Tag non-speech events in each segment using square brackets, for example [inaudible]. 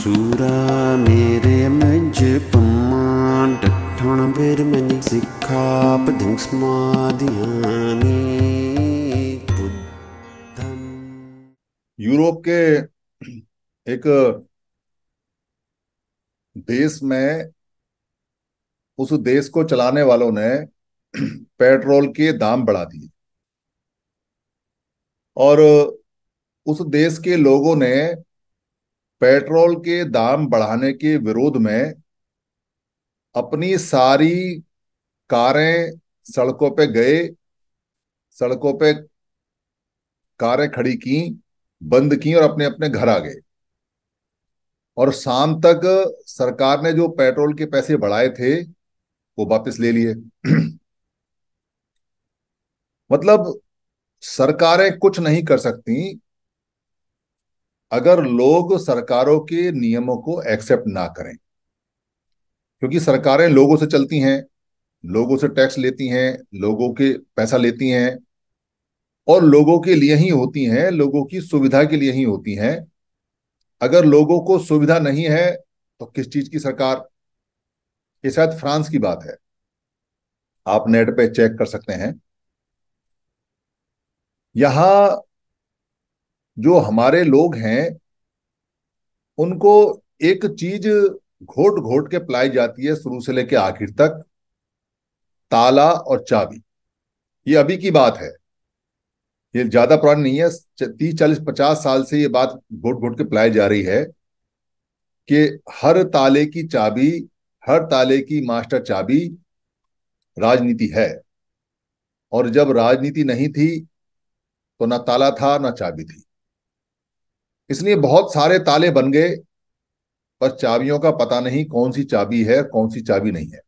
सूरा मेरे ਮਜ पमान ਡਠਣ बेर ਮਨ सिखा पदिंग ਸਮਾਧਿਆਨੀ यूरोप के एक देश में उस देश को चलाने वालों ने पेट्रोल के दाम बढ़ा दिए और उस देश के लोगों ने पेट्रोल के दाम बढ़ाने के विरोध में अपनी सारी कारें सड़कों पे गए सड़कों पे कारें खड़ी की बंद की और अपने अपने घर आ गए और शाम तक सरकार ने जो पेट्रोल के पैसे बढ़ाए थे वो वापस ले लिए [clears throat] मतलब सरकारें कुछ नहीं कर सकती अगर लोग सरकारों के नियमों को एक्सेप्ट ना करें क्योंकि सरकारें लोगों से चलती हैं लोगों से टैक्स लेती हैं लोगों के पैसा लेती हैं और लोगों के लिए ही होती हैं लोगों की सुविधा के लिए ही होती हैं अगर लोगों को सुविधा नहीं है तो किस चीज की सरकार ये शायद फ्रांस की बात है आप नेट पे चेक कर सकते हैं यहां जो हमारे लोग हैं उनको एक चीज घोट घोट के पिलाई जाती है शुरू से लेकर आखिर तक ताला और चाबी ये अभी की बात है ये ज्यादा पुरानी नहीं है तीस चालीस पचास साल से ये बात घोट घोट के पिलाई जा रही है कि हर ताले की चाबी हर ताले की मास्टर चाबी राजनीति है और जब राजनीति नहीं थी तो ना ताला था ना चाबी थी इसलिए बहुत सारे ताले बन गए पर चाबियों का पता नहीं कौन सी चाबी है कौन सी चाबी नहीं है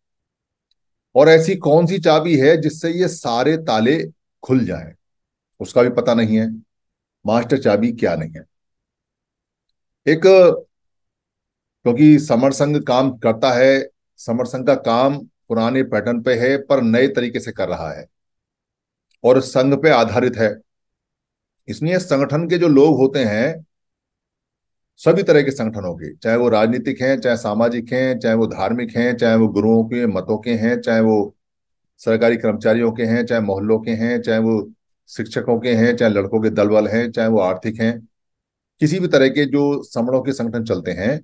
और ऐसी कौन सी चाबी है जिससे ये सारे ताले खुल जाए उसका भी पता नहीं है मास्टर चाबी क्या नहीं है एक क्योंकि समर संघ काम करता है समर संघ का काम पुराने पैटर्न पे है पर नए तरीके से कर रहा है और संघ पे आधारित है इसलिए संगठन के जो लोग होते हैं सभी तरह के संगठनों के चाहे वो राजनीतिक हैं चाहे सामाजिक हैं चाहे वो धार्मिक हैं चाहे वो गुरुओं के मतों के हैं चाहे वो सरकारी कर्मचारियों के हैं चाहे मोहल्लों के हैं चाहे वो शिक्षकों के हैं चाहे लड़कों के दलबल हैं चाहे वो आर्थिक हैं किसी भी तरह के जो समणों के संगठन चलते हैं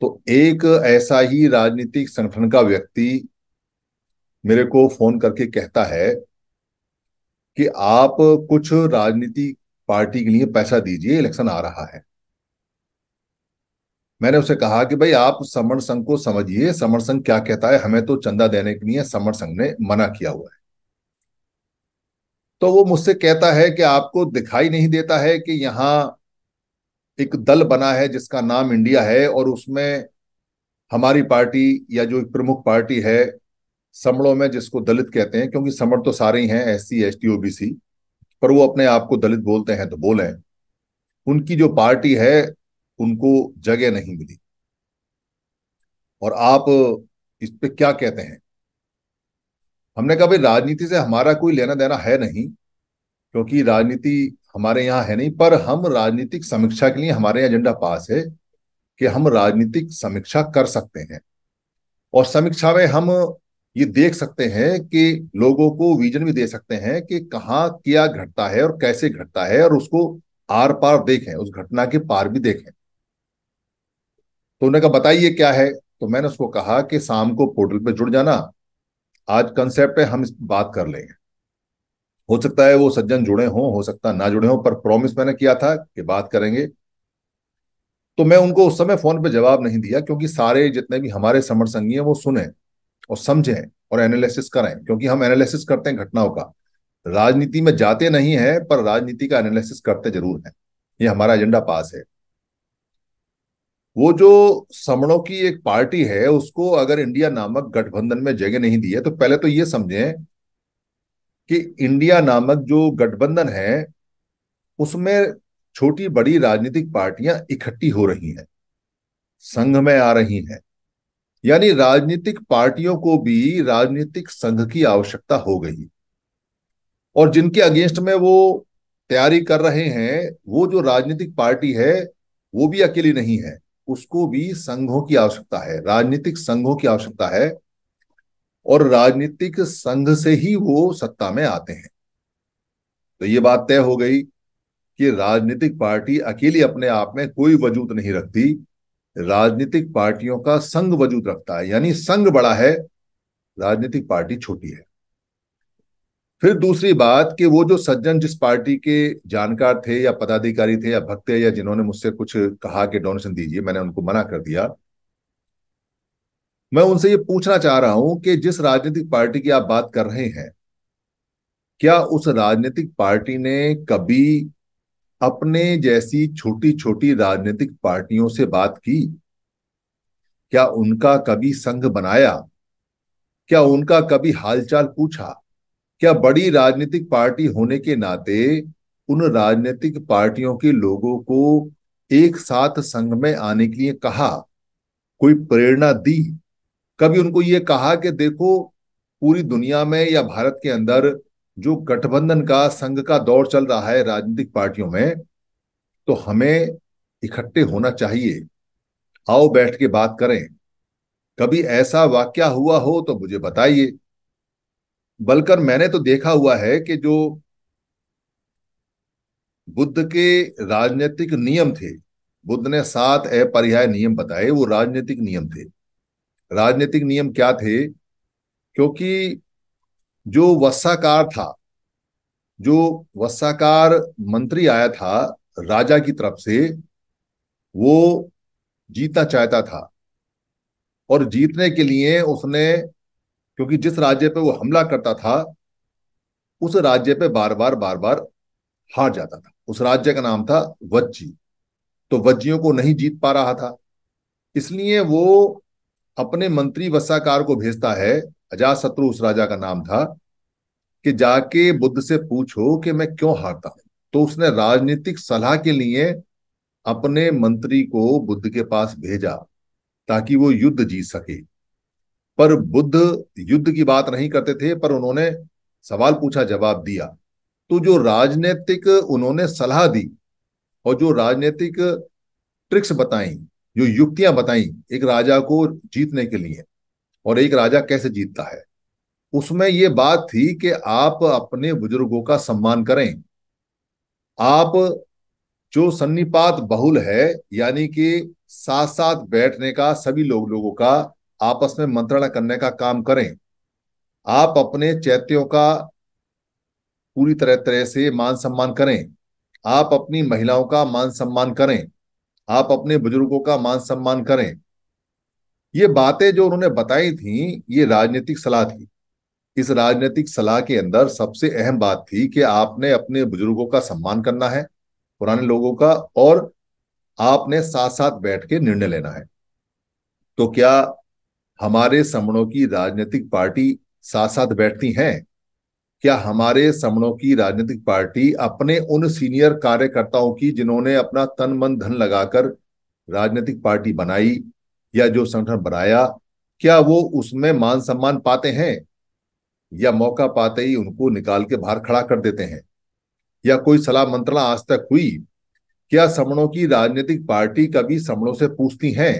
तो एक ऐसा ही राजनीतिक संगठन का व्यक्ति मेरे को फोन करके कहता है कि आप कुछ राजनीतिक पार्टी के लिए पैसा दीजिए इलेक्शन आ रहा है मैंने उसे कहा कि भाई आप समर संघ को समझिए समर संघ क्या कहता है हमें तो चंदा देने के लिए समर संघ ने मना किया हुआ है तो वो मुझसे कहता है कि आपको दिखाई नहीं देता है कि यहां एक दल बना है जिसका नाम इंडिया है और उसमें हमारी पार्टी या जो प्रमुख पार्टी है समणों में जिसको दलित कहते हैं क्योंकि समड़ तो सारे ही हैं S C S T OBC पर वो अपने आप को दलित बोलते हैं तो बोले उनकी जो पार्टी है उनको जगह नहीं मिली और आप इस पे क्या कहते हैं हमने कहा भाई राजनीति से हमारा कोई लेना देना है नहीं क्योंकि राजनीति हमारे यहाँ है नहीं पर हम राजनीतिक समीक्षा के लिए हमारे एजेंडा पास है कि हम राजनीतिक समीक्षा कर सकते हैं और समीक्षा में हम ये देख सकते हैं कि लोगों को विजन भी दे सकते हैं कि कहाँ क्या घटता है और कैसे घटता है और उसको आर पार देखें उस घटना के पार भी देखें तो उन्होंने कहा बताइए क्या है तो मैंने उसको कहा कि शाम को पोर्टल पे जुड़ जाना आज कंसेप्ट है हम बात कर लेंगे हो सकता है वो सज्जन जुड़े हों हो सकता ना जुड़े हों पर प्रॉमिस मैंने किया था कि बात करेंगे तो मैं उनको उस समय फोन पे जवाब नहीं दिया क्योंकि सारे जितने भी हमारे समर्थ संगी हैं वो सुने और समझें और एनालिसिस करें क्योंकि हम एनालिसिस करते हैं घटनाओं का राजनीति में जाते नहीं है पर राजनीति का एनालिसिस करते जरूर हैं ये हमारा एजेंडा पास है वो जो समणों की एक पार्टी है उसको अगर इंडिया नामक गठबंधन में जगह नहीं दी है तो पहले तो ये समझें कि इंडिया नामक जो गठबंधन है उसमें छोटी बड़ी राजनीतिक पार्टियां इकट्ठी हो रही हैं संघ में आ रही हैं यानी राजनीतिक पार्टियों को भी राजनीतिक संघ की आवश्यकता हो गई और जिनके अगेंस्ट में वो तैयारी कर रहे हैं वो जो राजनीतिक पार्टी है वो भी अकेली नहीं है उसको भी संघों की आवश्यकता है राजनीतिक संघों की आवश्यकता है और राजनीतिक संघ से ही वो सत्ता में आते हैं तो ये बात तय हो गई कि राजनीतिक पार्टी अकेली अपने आप में कोई वजूद नहीं रखती राजनीतिक पार्टियों का संघ वजूद रखता है यानी संघ बड़ा है राजनीतिक पार्टी छोटी है फिर दूसरी बात कि वो जो सज्जन जिस पार्टी के जानकार थे या पदाधिकारी थे या भक्त या जिन्होंने मुझसे कुछ कहा कि डोनेशन दीजिए मैंने उनको मना कर दिया मैं उनसे ये पूछना चाह रहा हूं कि जिस राजनीतिक पार्टी की आप बात कर रहे हैं क्या उस राजनीतिक पार्टी ने कभी अपने जैसी छोटी छोटी राजनीतिक पार्टियों से बात की क्या उनका कभी संघ बनाया क्या उनका कभी हालचाल पूछा क्या बड़ी राजनीतिक पार्टी होने के नाते उन राजनीतिक पार्टियों के लोगों को एक साथ संघ में आने के लिए कहा कोई प्रेरणा दी कभी उनको ये कहा कि देखो पूरी दुनिया में या भारत के अंदर जो गठबंधन का संघ का दौर चल रहा है राजनीतिक पार्टियों में तो हमें इकट्ठे होना चाहिए आओ बैठ के बात करें कभी ऐसा वाक्य हुआ हो तो मुझे बताइए बलकर मैंने तो देखा हुआ है कि जो बुद्ध के राजनीतिक नियम थे बुद्ध ने सात अपरिहाय नियम बताए वो राजनीतिक नियम थे राजनीतिक नियम क्या थे क्योंकि जो वस्साकार था जो वस्साकार मंत्री आया था राजा की तरफ से वो जीतना चाहता था और जीतने के लिए उसने क्योंकि जिस राज्य पे वो हमला करता था उस राज्य पे बार बार बार बार हार जाता था उस राज्य का नाम था वज्जी तो वज्जियों को नहीं जीत पा रहा था इसलिए वो अपने मंत्री वस्साकार को भेजता है अजात शत्रु उस राजा का नाम था कि जाके बुद्ध से पूछो कि मैं क्यों हारता हूं तो उसने राजनीतिक सलाह के लिए अपने मंत्री को बुद्ध के पास भेजा ताकि वो युद्ध जीत सके पर बुद्ध युद्ध की बात नहीं करते थे पर उन्होंने सवाल पूछा जवाब दिया तो जो राजनीतिक उन्होंने सलाह दी और जो राजनीतिक ट्रिक्स बताई जो युक्तियां बताई एक राजा को जीतने के लिए और एक राजा कैसे जीतता है उसमें ये बात थी कि आप अपने बुजुर्गों का सम्मान करें आप जो सन्निपात बहुल है यानी कि साथ साथ बैठने का सभी लोग लोगों का आपस में मंत्रणा करने का काम करें आप अपने चैत्यों का पूरी तरह तरह से मान सम्मान करें आप अपनी महिलाओं का मान सम्मान करें आप अपने बुजुर्गों का मान सम्मान करें ये बातें जो उन्होंने बताई थी ये राजनीतिक सलाह थी इस राजनीतिक सलाह के अंदर सबसे अहम बात थी कि आपने अपने बुजुर्गों का सम्मान करना है पुराने लोगों का और आपने साथ साथ बैठ के निर्णय लेना है तो क्या हमारे समणों की राजनीतिक पार्टी साथ साथ बैठती हैं क्या हमारे समणों की राजनीतिक पार्टी अपने उन सीनियर कार्यकर्ताओं की जिन्होंने अपना तन मन धन लगाकर राजनीतिक पार्टी बनाई या जो संगठन बनाया क्या वो उसमें मान सम्मान पाते हैं या मौका पाते ही उनको निकाल के बाहर खड़ा कर देते हैं या कोई सलाह मंत्रणा आज तक हुई क्या समणों की राजनीतिक पार्टी कभी समणों से पूछती हैं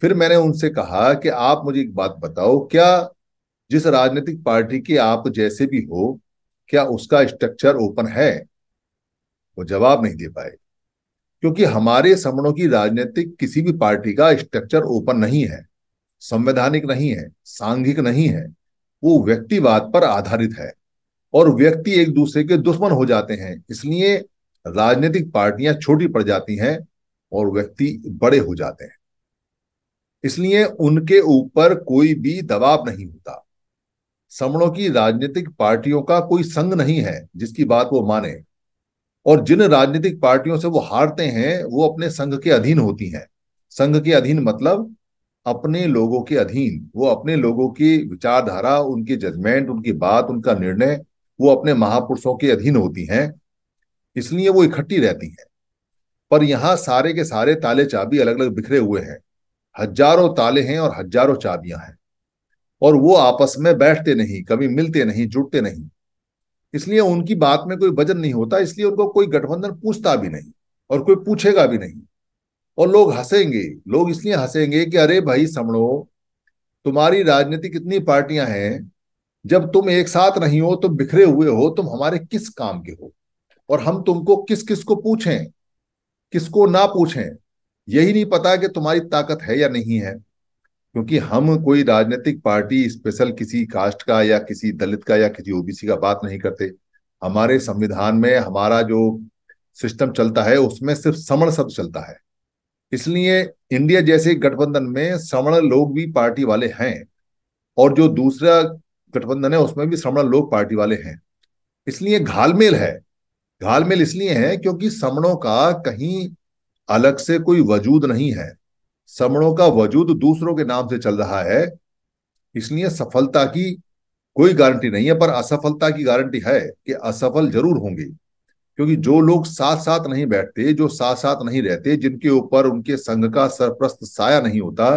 फिर मैंने उनसे कहा कि आप मुझे एक बात बताओ क्या जिस राजनीतिक पार्टी के आप जैसे भी हो क्या उसका स्ट्रक्चर ओपन है वो जवाब नहीं दे पाए क्योंकि हमारे समणों की राजनीतिक किसी भी पार्टी का स्ट्रक्चर ओपन नहीं है संवैधानिक नहीं है सांघिक नहीं है वो व्यक्तिवाद पर आधारित है और व्यक्ति एक दूसरे के दुश्मन हो जाते हैं इसलिए राजनीतिक पार्टियां छोटी पड़ जाती हैं और व्यक्ति बड़े हो जाते हैं इसलिए उनके ऊपर कोई भी दबाव नहीं होता समणों की राजनीतिक पार्टियों का कोई संघ नहीं है जिसकी बात वो माने और जिन राजनीतिक पार्टियों से वो हारते हैं वो अपने संघ के अधीन होती हैं संघ के अधीन मतलब अपने लोगों के अधीन वो अपने लोगों की विचारधारा उनके जजमेंट उनकी बात उनका निर्णय वो अपने महापुरुषों के अधीन होती हैं इसलिए वो इकट्ठी रहती हैं पर यहाँ सारे के सारे ताले चाबी अलग अलग बिखरे हुए हैं हजारों ताले हैं और हजारों चाबियां हैं और वो आपस में बैठते नहीं कभी मिलते नहीं जुटते नहीं इसलिए उनकी बात में कोई वजन नहीं होता इसलिए उनको कोई गठबंधन पूछता भी नहीं और कोई पूछेगा भी नहीं और लोग हंसेंगे लोग इसलिए हंसेंगे कि अरे भाई समणो तुम्हारी राजनीति कितनी पार्टियां हैं जब तुम एक साथ नहीं हो तुम बिखरे हुए हो तुम हमारे किस काम के हो और हम तुमको किस किस को पूछें किसको ना पूछें यही नहीं पता कि तुम्हारी ताकत है या नहीं है क्योंकि हम कोई राजनीतिक पार्टी स्पेशल किसी कास्ट का या किसी दलित का या किसी ओबीसी का बात नहीं करते हमारे संविधान में हमारा जो सिस्टम चलता है उसमें सिर्फ समण शब्द चलता है इसलिए इंडिया जैसे गठबंधन में समण लोग भी पार्टी वाले हैं और जो दूसरा गठबंधन है उसमें भी श्रवण लोग पार्टी वाले हैं इसलिए घालमेल है घालमेल इसलिए है क्योंकि समणों का कहीं अलग से कोई वजूद नहीं है समणों का वजूद दूसरों के नाम से चल रहा है इसलिए सफलता की कोई गारंटी नहीं है पर असफलता की गारंटी है कि असफल जरूर होंगे क्योंकि जो लोग साथ साथ नहीं बैठते जो साथ साथ नहीं रहते जिनके ऊपर उनके संघ का सरप्रस्त साया नहीं होता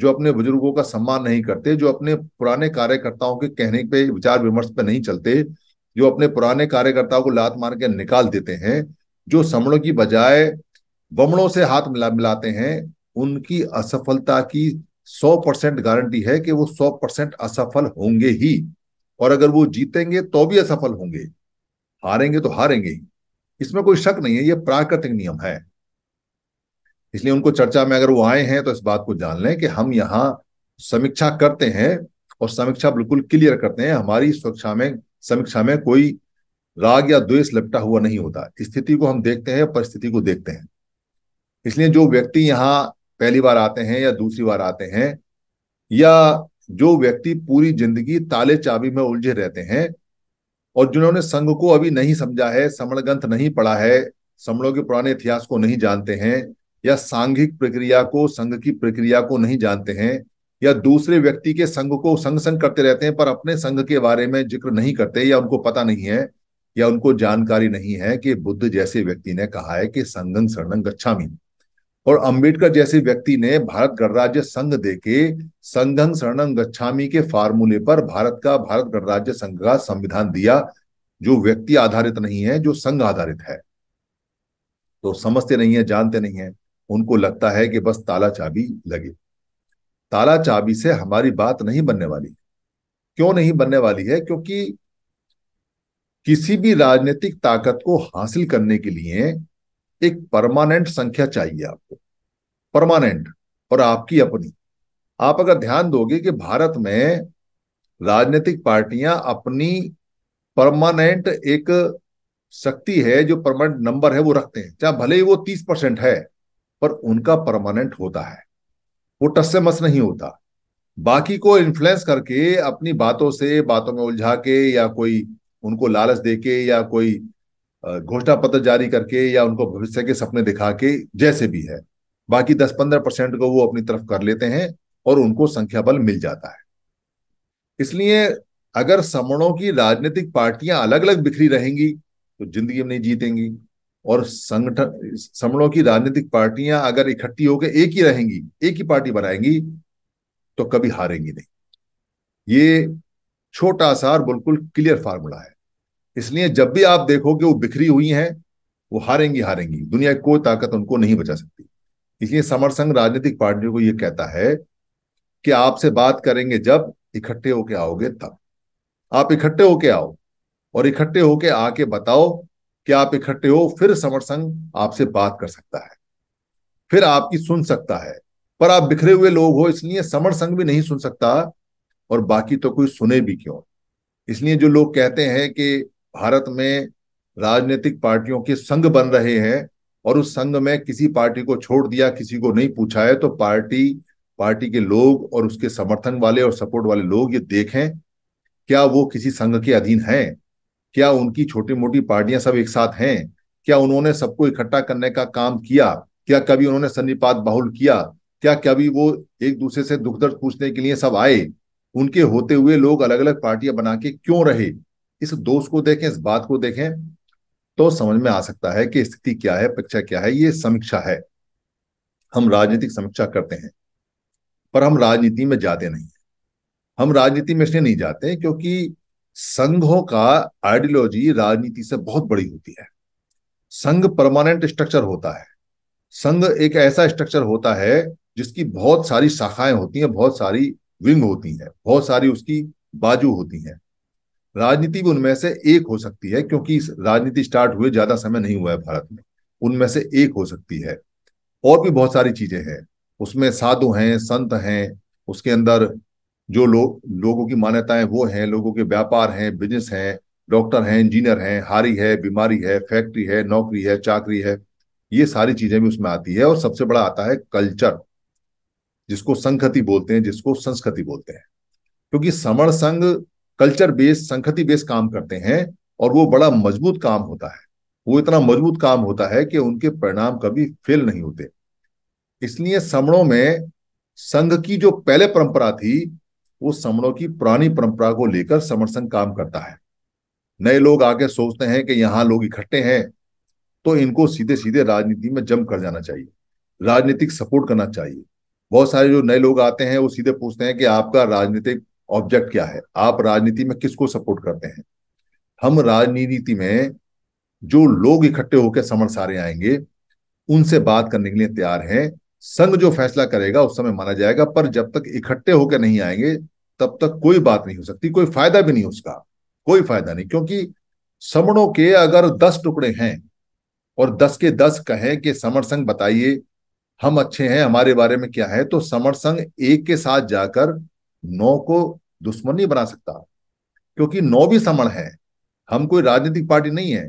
जो अपने बुजुर्गों का सम्मान नहीं करते जो अपने पुराने कार्यकर्ताओं के कहने पे विचार विमर्श पे नहीं चलते जो अपने पुराने कार्यकर्ताओं को लात मार के निकाल देते हैं जो समणों की बजाय बमड़ों से हाथ मिला मिलाते हैं उनकी असफलता की सौ परसेंट गारंटी है कि वो सौ परसेंट असफल होंगे ही और अगर वो जीतेंगे तो भी असफल होंगे हारेंगे तो हारेंगे ही इसमें कोई शक नहीं है ये प्राकृतिक नियम है इसलिए उनको चर्चा में अगर वो आए हैं तो इस बात को जान लें कि हम यहाँ समीक्षा करते हैं और समीक्षा बिल्कुल क्लियर करते हैं हमारी सुरक्षा में समीक्षा में कोई राग या द्वेष लपटा हुआ नहीं होता स्थिति को हम देखते हैं परिस्थिति को देखते हैं इसलिए जो व्यक्ति यहाँ पहली बार आते हैं या दूसरी बार आते हैं या जो व्यक्ति पूरी जिंदगी ताले चाबी में उलझे रहते हैं और जिन्होंने संघ को अभी नहीं समझा है समण ग्रंथ नहीं पढ़ा है समणों के पुराने इतिहास को नहीं जानते हैं या सांघिक प्रक्रिया को संघ की प्रक्रिया को नहीं जानते हैं या दूसरे व्यक्ति के संघ को संग संग करते रहते हैं पर अपने संघ के बारे में जिक्र नहीं करते या उनको पता नहीं है या उनको जानकारी नहीं है कि बुद्ध जैसे व्यक्ति ने कहा है कि संगम शरणं गच्छामी और अंबेडकर जैसे व्यक्ति ने भारत गणराज्य संघ देके संघं शरणं गच्छामी के फार्मूले पर भारत का भारत गणराज्य संघ का संविधान दिया जो व्यक्ति आधारित नहीं है जो संघ आधारित है तो समझते नहीं है जानते नहीं है उनको लगता है कि बस ताला चाबी लगे ताला चाबी से हमारी बात नहीं बनने वाली क्यों नहीं बनने वाली है क्योंकि किसी भी राजनीतिक ताकत को हासिल करने के लिए एक परमानेंट संख्या चाहिए आपको परमानेंट और आपकी अपनी आप अगर ध्यान दोगे कि भारत में राजनीतिक पार्टियां अपनी परमानेंट एक शक्ति है जो परमानेंट नंबर है वो रखते हैं चाहे भले ही वो तीस परसेंट है पर उनका परमानेंट होता है वो टस से मस नहीं होता बाकी को इन्फ्लुएंस करके अपनी बातों से बातों में उलझा के या कोई उनको लालच दे के या कोई घोषणा पत्र जारी करके या उनको भविष्य के सपने दिखा के जैसे भी है बाकी दस पंद्रह परसेंट को वो अपनी तरफ कर लेते हैं और उनको संख्या बल मिल जाता है इसलिए अगर समणों की राजनीतिक पार्टियां अलग अलग बिखरी रहेंगी तो जिंदगी में नहीं जीतेंगी और संगठन समणों की राजनीतिक पार्टियां अगर इकट्ठी होकर एक ही रहेंगी एक ही पार्टी बनाएंगी तो कभी हारेंगी नहीं ये छोटा सा और बिल्कुल क्लियर फार्मूला है इसलिए जब भी आप देखोगे वो बिखरी हुई हैं वो हारेंगी हारेंगी दुनिया की कोई ताकत उनको नहीं बचा सकती इसलिए समर संघ राजनीतिक पार्टियों को यह कहता है कि आपसे बात करेंगे जब इकट्ठे होके आओगे तब आप इकट्ठे होके आओ और इकट्ठे होके आके बताओ कि आप इकट्ठे हो फिर समर संघ आपसे बात कर सकता है फिर आपकी सुन सकता है पर आप बिखरे हुए लोग हो इसलिए समर संघ भी नहीं सुन सकता और बाकी तो कोई सुने भी क्यों इसलिए जो लोग कहते हैं कि भारत में राजनीतिक पार्टियों के संघ बन रहे हैं और उस संघ में किसी पार्टी को छोड़ दिया किसी को नहीं पूछा है तो पार्टी पार्टी के लोग और उसके समर्थन वाले और सपोर्ट वाले लोग ये देखें क्या वो किसी संघ के अधीन हैं क्या उनकी छोटी मोटी पार्टियां सब एक साथ हैं क्या उन्होंने सबको इकट्ठा करने का काम किया क्या कभी उन्होंने सन्निपात बाहुल किया क्या कभी वो एक दूसरे से दुख दर्द पूछने के लिए सब आए उनके होते हुए लोग अलग अलग पार्टियां बना के क्यों रहे इस दोष को देखें इस बात को देखें तो समझ में आ सकता है कि स्थिति क्या है परीक्षा क्या है ये समीक्षा है हम राजनीतिक समीक्षा करते हैं पर हम राजनीति में जाते नहीं हम राजनीति में इसलिए नहीं जाते क्योंकि संघों का आइडियोलॉजी राजनीति से बहुत बड़ी होती है संघ परमानेंट स्ट्रक्चर होता है संघ एक ऐसा स्ट्रक्चर होता है जिसकी बहुत सारी शाखाएं होती हैं बहुत सारी विंग होती हैं बहुत सारी उसकी बाजू होती हैं राजनीति भी उनमें से एक हो सकती है क्योंकि राजनीति स्टार्ट हुए ज्यादा समय नहीं हुआ है भारत में उनमें से एक हो सकती है और भी बहुत सारी चीजें हैं उसमें साधु हैं संत हैं उसके अंदर जो लो, लोगों की मान्यताएं वो हैं लोगों के व्यापार हैं बिजनेस हैं डॉक्टर हैं इंजीनियर हैं हारी है बीमारी है फैक्ट्री है नौकरी है चाकरी है ये सारी चीजें भी उसमें आती है और सबसे बड़ा आता है कल्चर जिसको संखति बोलते हैं जिसको संस्कृति बोलते हैं क्योंकि समण संघ कल्चर बेस्ड संखति बेस्ड काम करते हैं और वो बड़ा मजबूत काम होता है वो इतना मजबूत काम होता है कि उनके परिणाम कभी फेल नहीं होते इसलिए समणों में संघ की जो पहले परंपरा थी वो समणों की पुरानी परंपरा को लेकर समर संघ काम करता है नए लोग आके सोचते हैं कि यहां लोग इकट्ठे हैं तो इनको सीधे सीधे राजनीति में जम कर जाना चाहिए राजनीतिक सपोर्ट करना चाहिए बहुत सारे जो नए लोग आते हैं वो सीधे पूछते हैं कि आपका राजनीतिक ऑब्जेक्ट क्या है आप राजनीति में किसको सपोर्ट करते हैं हम राजनीति में जो लोग इकट्ठे होकर समर सारे आएंगे उनसे बात करने के लिए तैयार हैं संघ जो फैसला करेगा उस समय माना जाएगा पर जब तक इकट्ठे होकर नहीं आएंगे तब तक कोई बात नहीं हो सकती कोई फायदा भी नहीं उसका कोई फायदा नहीं क्योंकि समणों के अगर दस टुकड़े हैं और दस के दस कहें कि समर संघ बताइए हम अच्छे हैं हमारे बारे में क्या है तो समर संघ एक के साथ जाकर नौ को दुश्मन नहीं बना सकता क्योंकि नौ भी समण है हम कोई राजनीतिक पार्टी नहीं है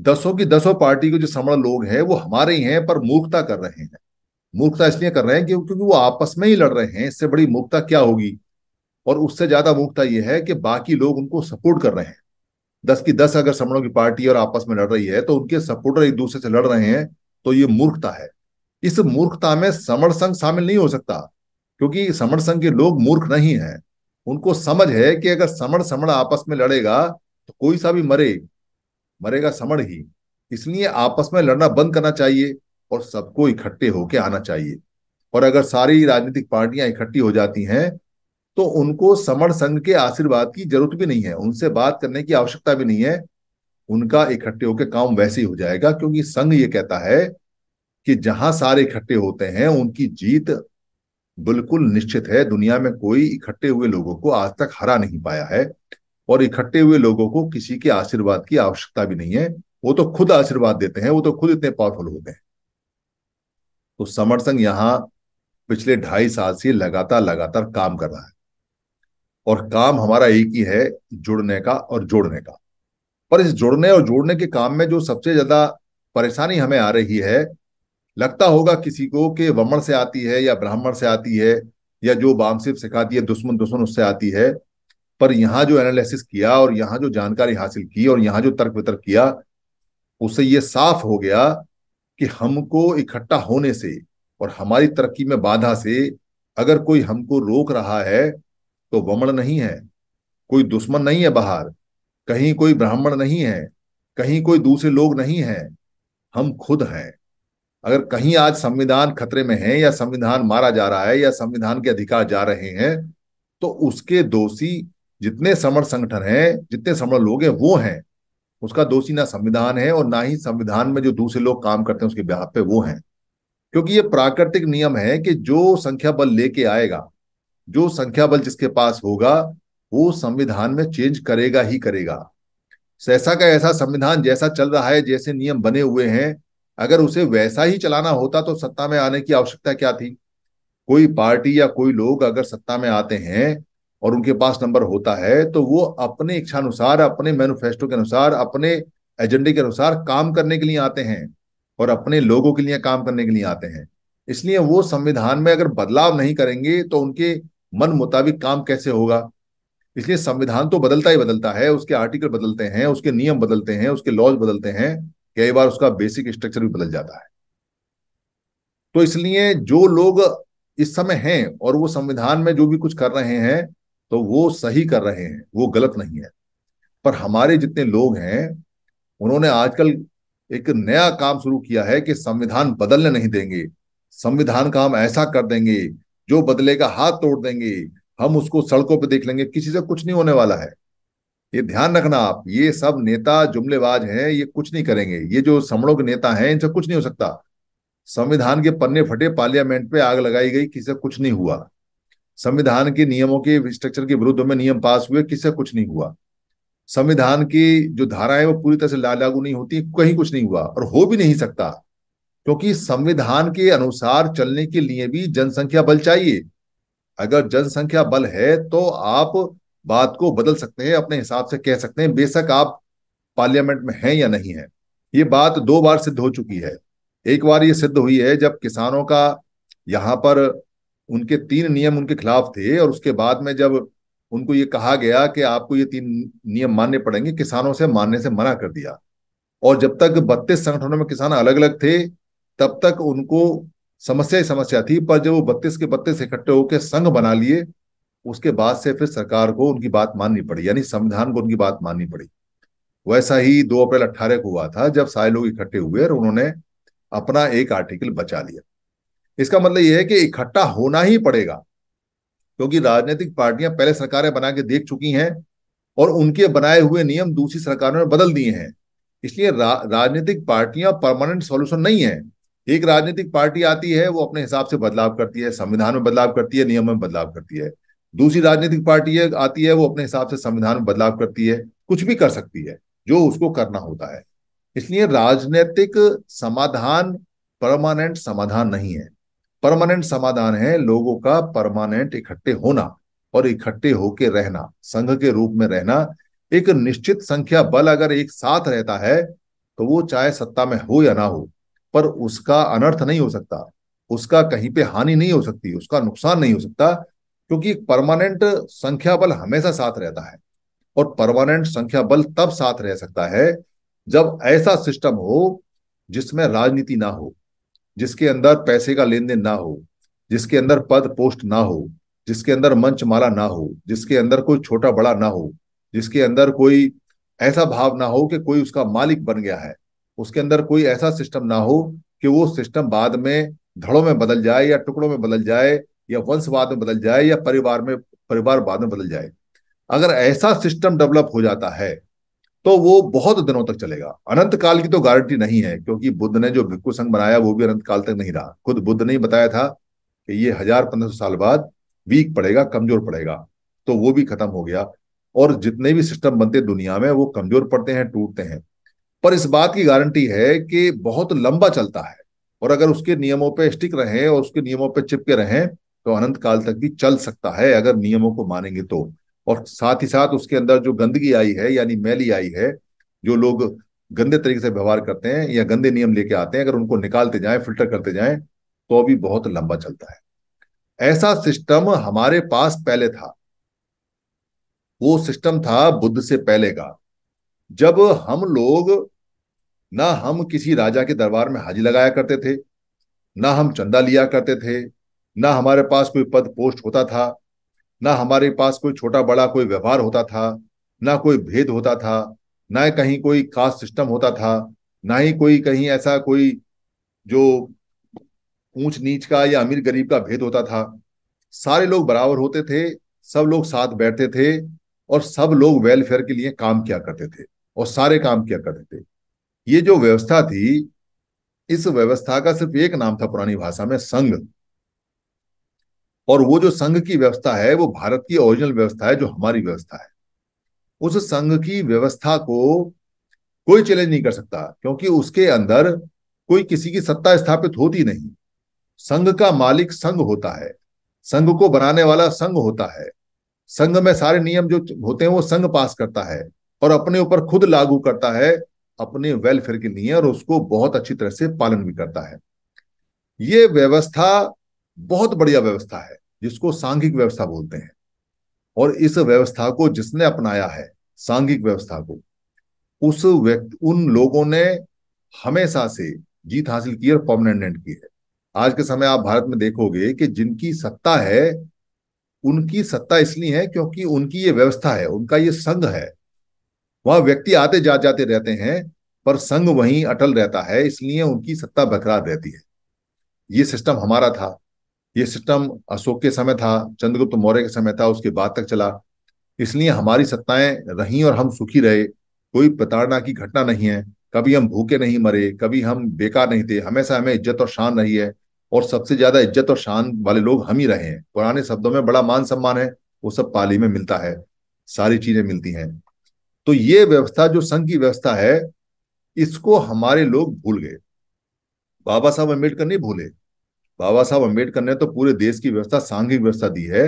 दसों की दसों पार्टी के जो समण लोग हैं वो हमारे ही हैं पर मूर्खता कर रहे हैं मूर्खता इसलिए कर रहे हैं क्योंकि वो आपस में ही लड़ रहे हैं इससे बड़ी मूर्खता क्या होगी और उससे ज्यादा मूर्खता यह है कि बाकी लोग उनको सपोर्ट कर रहे हैं दस की दस अगर समणों की पार्टी और आपस में लड़ रही है तो उनके सपोर्टर एक दूसरे से लड़ रहे हैं तो ये मूर्खता है इस मूर्खता में समण संघ शामिल नहीं हो सकता क्योंकि समण संघ के लोग मूर्ख नहीं है उनको समझ है कि अगर समण समण आपस में लड़ेगा तो कोई सा भी मरे मरेगा समण ही इसलिए आपस में लड़ना बंद करना चाहिए और सबको इकट्ठे होके आना चाहिए और अगर सारी राजनीतिक पार्टियां इकट्ठी हो जाती हैं तो उनको समण संघ के आशीर्वाद की जरूरत भी नहीं है उनसे बात करने की आवश्यकता भी नहीं है उनका इकट्ठे होकर काम वैसे ही हो जाएगा क्योंकि संघ ये कहता है कि जहां सारे इकट्ठे होते हैं उनकी जीत बिल्कुल निश्चित है दुनिया में कोई इकट्ठे हुए लोगों को आज तक हरा नहीं पाया है और इकट्ठे हुए लोगों को किसी के आशीर्वाद की आवश्यकता भी नहीं है वो तो खुद आशीर्वाद देते हैं वो तो खुद इतने पावरफुल होते हैं तो समर संघ यहाँ पिछले ढाई साल से लगातार लगातार काम कर रहा है और काम हमारा एक ही है जुड़ने का और जोड़ने का पर इस जुड़ने और जोड़ने के काम में जो सबसे ज्यादा परेशानी हमें आ रही है लगता होगा किसी को कि वमण से आती है या ब्राह्मण से आती है या जो बामसिप सिखाती है दुश्मन दुश्मन उससे आती है पर यहाँ जो एनालिसिस किया और यहाँ जो जानकारी हासिल की और यहाँ जो तर्क वितर्क किया उससे ये साफ हो गया कि हमको इकट्ठा होने से और हमारी तरक्की में बाधा से अगर कोई हमको रोक रहा है तो वमण नहीं है कोई दुश्मन नहीं है बाहर कहीं कोई ब्राह्मण नहीं है कहीं कोई दूसरे लोग नहीं है हम खुद हैं अगर कहीं आज संविधान खतरे में है या संविधान मारा जा रहा है या संविधान के अधिकार जा रहे हैं तो उसके दोषी जितने समर संगठन हैं जितने समर लोग हैं वो हैं उसका दोषी ना संविधान है और ना ही संविधान में जो दूसरे लोग काम करते हैं उसके बिहार पे वो हैं क्योंकि ये प्राकृतिक नियम है कि जो संख्या बल लेके आएगा जो संख्या बल जिसके पास होगा वो संविधान में चेंज करेगा ही करेगा सहसा का ऐसा संविधान जैसा चल रहा है जैसे नियम बने हुए हैं अगर उसे वैसा ही चलाना होता तो सत्ता में आने की आवश्यकता क्या थी कोई पार्टी या कोई लोग अगर सत्ता में आते हैं और उनके पास नंबर होता है तो वो अपने इच्छानुसार अपने मैनिफेस्टो के अनुसार अपने एजेंडे के अनुसार काम करने के लिए आते हैं और अपने लोगों के लिए काम करने के लिए आते हैं इसलिए वो संविधान में अगर बदलाव नहीं करेंगे तो उनके मन मुताबिक काम कैसे होगा इसलिए संविधान तो बदलता ही बदलता है उसके आर्टिकल बदलते हैं उसके नियम बदलते हैं उसके लॉज बदलते हैं कई बार उसका बेसिक स्ट्रक्चर भी बदल जाता है तो इसलिए जो लोग इस समय हैं और वो संविधान में जो भी कुछ कर रहे हैं तो वो सही कर रहे हैं वो गलत नहीं है पर हमारे जितने लोग हैं उन्होंने आजकल एक नया काम शुरू किया है कि संविधान बदलने नहीं देंगे संविधान का हम ऐसा कर देंगे जो बदलेगा हाथ तोड़ देंगे हम उसको सड़कों पर देख लेंगे किसी से कुछ नहीं होने वाला है ये ध्यान रखना आप ये सब नेता जुमलेबाज हैं ये कुछ नहीं करेंगे ये जो समणों के नेता हैं इनसे कुछ नहीं हो सकता संविधान के पन्ने फटे पार्लियामेंट पे आग लगाई गई किसे कुछ नहीं हुआ संविधान के नियमों के स्ट्रक्चर के विरुद्ध में नियम पास हुए किससे कुछ नहीं हुआ संविधान की जो धारा है वो पूरी तरह से लागू नहीं होती कहीं कुछ नहीं हुआ और हो भी नहीं सकता क्योंकि संविधान के अनुसार चलने के लिए भी जनसंख्या बल चाहिए अगर जनसंख्या बल है तो आप बात को बदल सकते हैं अपने हिसाब से कह सकते हैं बेशक आप पार्लियामेंट में हैं या नहीं है ये बात दो बार सिद्ध हो चुकी है एक बार ये सिद्ध हुई है जब किसानों का यहाँ पर उनके तीन नियम उनके खिलाफ थे और उसके बाद में जब उनको ये कहा गया कि आपको ये तीन नियम मानने पड़ेंगे किसानों से मानने से मना कर दिया और जब तक बत्तीस संगठनों में किसान अलग अलग थे तब तक उनको समस्या ही समस्या थी पर जब वो बत्तीस के बत्तीस इकट्ठे होकर संघ बना लिए उसके बाद से फिर सरकार को उनकी बात माननी पड़ी यानी संविधान को उनकी बात माननी पड़ी वैसा ही दो अप्रैल अट्ठारह को हुआ था जब सारे लोग इकट्ठे हुए और उन्होंने अपना एक आर्टिकल बचा लिया इसका मतलब यह है कि इकट्ठा होना ही पड़ेगा क्योंकि राजनीतिक पार्टियां पहले सरकारें बना के देख चुकी हैं और उनके बनाए हुए नियम दूसरी सरकारों ने बदल दिए हैं इसलिए रा, राजनीतिक पार्टियां परमानेंट सॉल्यूशन नहीं है एक राजनीतिक पार्टी आती है वो अपने हिसाब से बदलाव करती है संविधान में बदलाव करती है नियम में बदलाव करती है दूसरी राजनीतिक पार्टी है, आती है वो अपने हिसाब से संविधान में बदलाव करती है कुछ भी कर सकती है जो उसको करना होता है इसलिए राजनीतिक समाधान परमानेंट समाधान नहीं है परमानेंट समाधान है लोगों का परमानेंट इकट्ठे होना और इकट्ठे होके रहना संघ के रूप में रहना एक निश्चित संख्या बल अगर एक साथ रहता है तो वो चाहे सत्ता में हो या ना हो पर उसका अनर्थ नहीं हो सकता उसका कहीं पे हानि नहीं हो सकती उसका नुकसान नहीं हो सकता क्योंकि परमानेंट संख्या बल हमेशा साथ रहता है और परमानेंट संख्या बल तब साथ रह सकता है जब ऐसा सिस्टम हो जिसमें राजनीति ना हो जिसके अंदर पैसे का लेन देन ना हो जिसके अंदर पद पोस्ट ना हो जिसके अंदर मंच माला ना हो जिसके अंदर कोई छोटा बड़ा ना हो जिसके अंदर कोई ऐसा भाव ना हो कि कोई उसका मालिक बन गया है उसके अंदर कोई ऐसा सिस्टम ना हो कि वो सिस्टम बाद में धड़ों में बदल जाए या टुकड़ों में बदल जाए या वंशवाद में बदल जाए या परिवार में परिवार बाद में बदल जाए अगर ऐसा सिस्टम डेवलप हो जाता है तो वो बहुत दिनों तक चलेगा अनंत काल की तो गारंटी नहीं है क्योंकि बुद्ध ने जो भिक्खु संघ बनाया वो भी अनंत काल तक नहीं रहा खुद बुद्ध ने बताया था कि ये हजार पंद्रह सौ साल बाद वीक पड़ेगा कमजोर पड़ेगा तो वो भी खत्म हो गया और जितने भी सिस्टम बनते दुनिया में वो कमजोर पड़ते हैं टूटते हैं पर इस बात की गारंटी है कि बहुत लंबा चलता है और अगर उसके नियमों पर स्टिक रहें और उसके नियमों पर चिपके रहें तो अनंत काल तक भी चल सकता है अगर नियमों को मानेंगे तो और साथ ही साथ उसके अंदर जो गंदगी आई है यानी मैली आई है जो लोग गंदे तरीके से व्यवहार करते हैं या गंदे नियम लेके आते हैं अगर उनको निकालते जाए फिल्टर करते जाए तो भी बहुत लंबा चलता है ऐसा सिस्टम हमारे पास पहले था वो सिस्टम था बुद्ध से पहले का जब हम लोग ना हम किसी राजा के दरबार में हाजी लगाया करते थे ना हम चंदा लिया करते थे ना हमारे पास कोई पद पोस्ट होता था ना हमारे पास कोई छोटा बड़ा कोई व्यवहार होता था ना कोई भेद होता था ना कहीं कोई कास्ट सिस्टम होता था ना ही कोई कहीं ऐसा कोई जो ऊंच नीच का या अमीर गरीब का भेद होता था सारे लोग बराबर होते थे सब लोग साथ बैठते थे और सब लोग वेलफेयर के लिए काम किया करते थे और सारे काम किया करते थे ये जो व्यवस्था थी इस व्यवस्था का सिर्फ एक नाम था पुरानी भाषा में संघ और वो जो संघ की व्यवस्था है वो भारत की ओरिजिनल व्यवस्था है जो हमारी व्यवस्था है उस संघ की व्यवस्था को कोई चैलेंज नहीं कर सकता क्योंकि उसके अंदर कोई किसी की सत्ता स्थापित होती नहीं संघ का मालिक संघ होता है संघ को बनाने वाला संघ होता है संघ में सारे नियम जो होते हैं वो संघ पास करता है और अपने ऊपर खुद लागू करता है अपने वेलफेयर के लिए और उसको बहुत अच्छी तरह से पालन भी करता है ये व्यवस्था बहुत बढ़िया व्यवस्था है जिसको सांघिक व्यवस्था बोलते हैं और इस व्यवस्था को जिसने अपनाया है सांघिक व्यवस्था को उस व्यक्ति उन लोगों ने हमेशा से जीत हासिल की और परमानेंट की है आज के समय आप भारत में देखोगे कि जिनकी सत्ता है उनकी सत्ता इसलिए है क्योंकि उनकी ये व्यवस्था है उनका ये संघ है वहां व्यक्ति आते जा जाते रहते हैं पर संघ वहीं अटल रहता है इसलिए उनकी सत्ता बरकरार रहती है ये सिस्टम हमारा था ये सिस्टम अशोक के समय था चंद्रगुप्त मौर्य के समय था उसके बाद तक चला इसलिए हमारी सत्ताएं रही और हम सुखी रहे कोई प्रताड़ना की घटना नहीं है कभी हम भूखे नहीं मरे कभी हम बेकार नहीं थे हमेशा हमें इज्जत और शान रही है और सबसे ज्यादा इज्जत और शान वाले लोग हम ही रहे हैं पुराने शब्दों में बड़ा मान सम्मान है वो सब पाली में मिलता है सारी चीजें मिलती हैं तो ये व्यवस्था जो संघ की व्यवस्था है इसको हमारे लोग भूल गए बाबा साहब अम्बेडकर नहीं भूले बाबा साहब अम्बेडकर ने तो पूरे देश की व्यवस्था सांघिक व्यवस्था दी है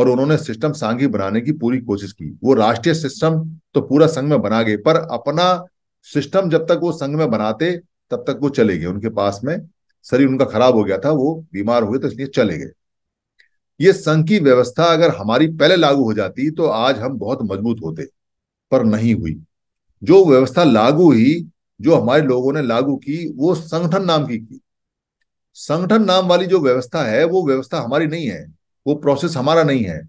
और उन्होंने सिस्टम सांघिक बनाने की पूरी कोशिश की वो राष्ट्रीय सिस्टम तो पूरा संघ में बना गए पर अपना सिस्टम जब तक वो संघ में बनाते तब तक वो चले गए उनके पास में शरीर उनका खराब हो गया था वो बीमार हुए तो इसलिए चले गए ये संघ की व्यवस्था अगर हमारी पहले लागू हो जाती तो आज हम बहुत मजबूत होते पर नहीं हुई जो व्यवस्था लागू हुई जो हमारे लोगों ने लागू की वो संगठन नाम की की संगठन नाम वाली जो व्यवस्था है वो व्यवस्था हमारी नहीं है वो प्रोसेस हमारा नहीं है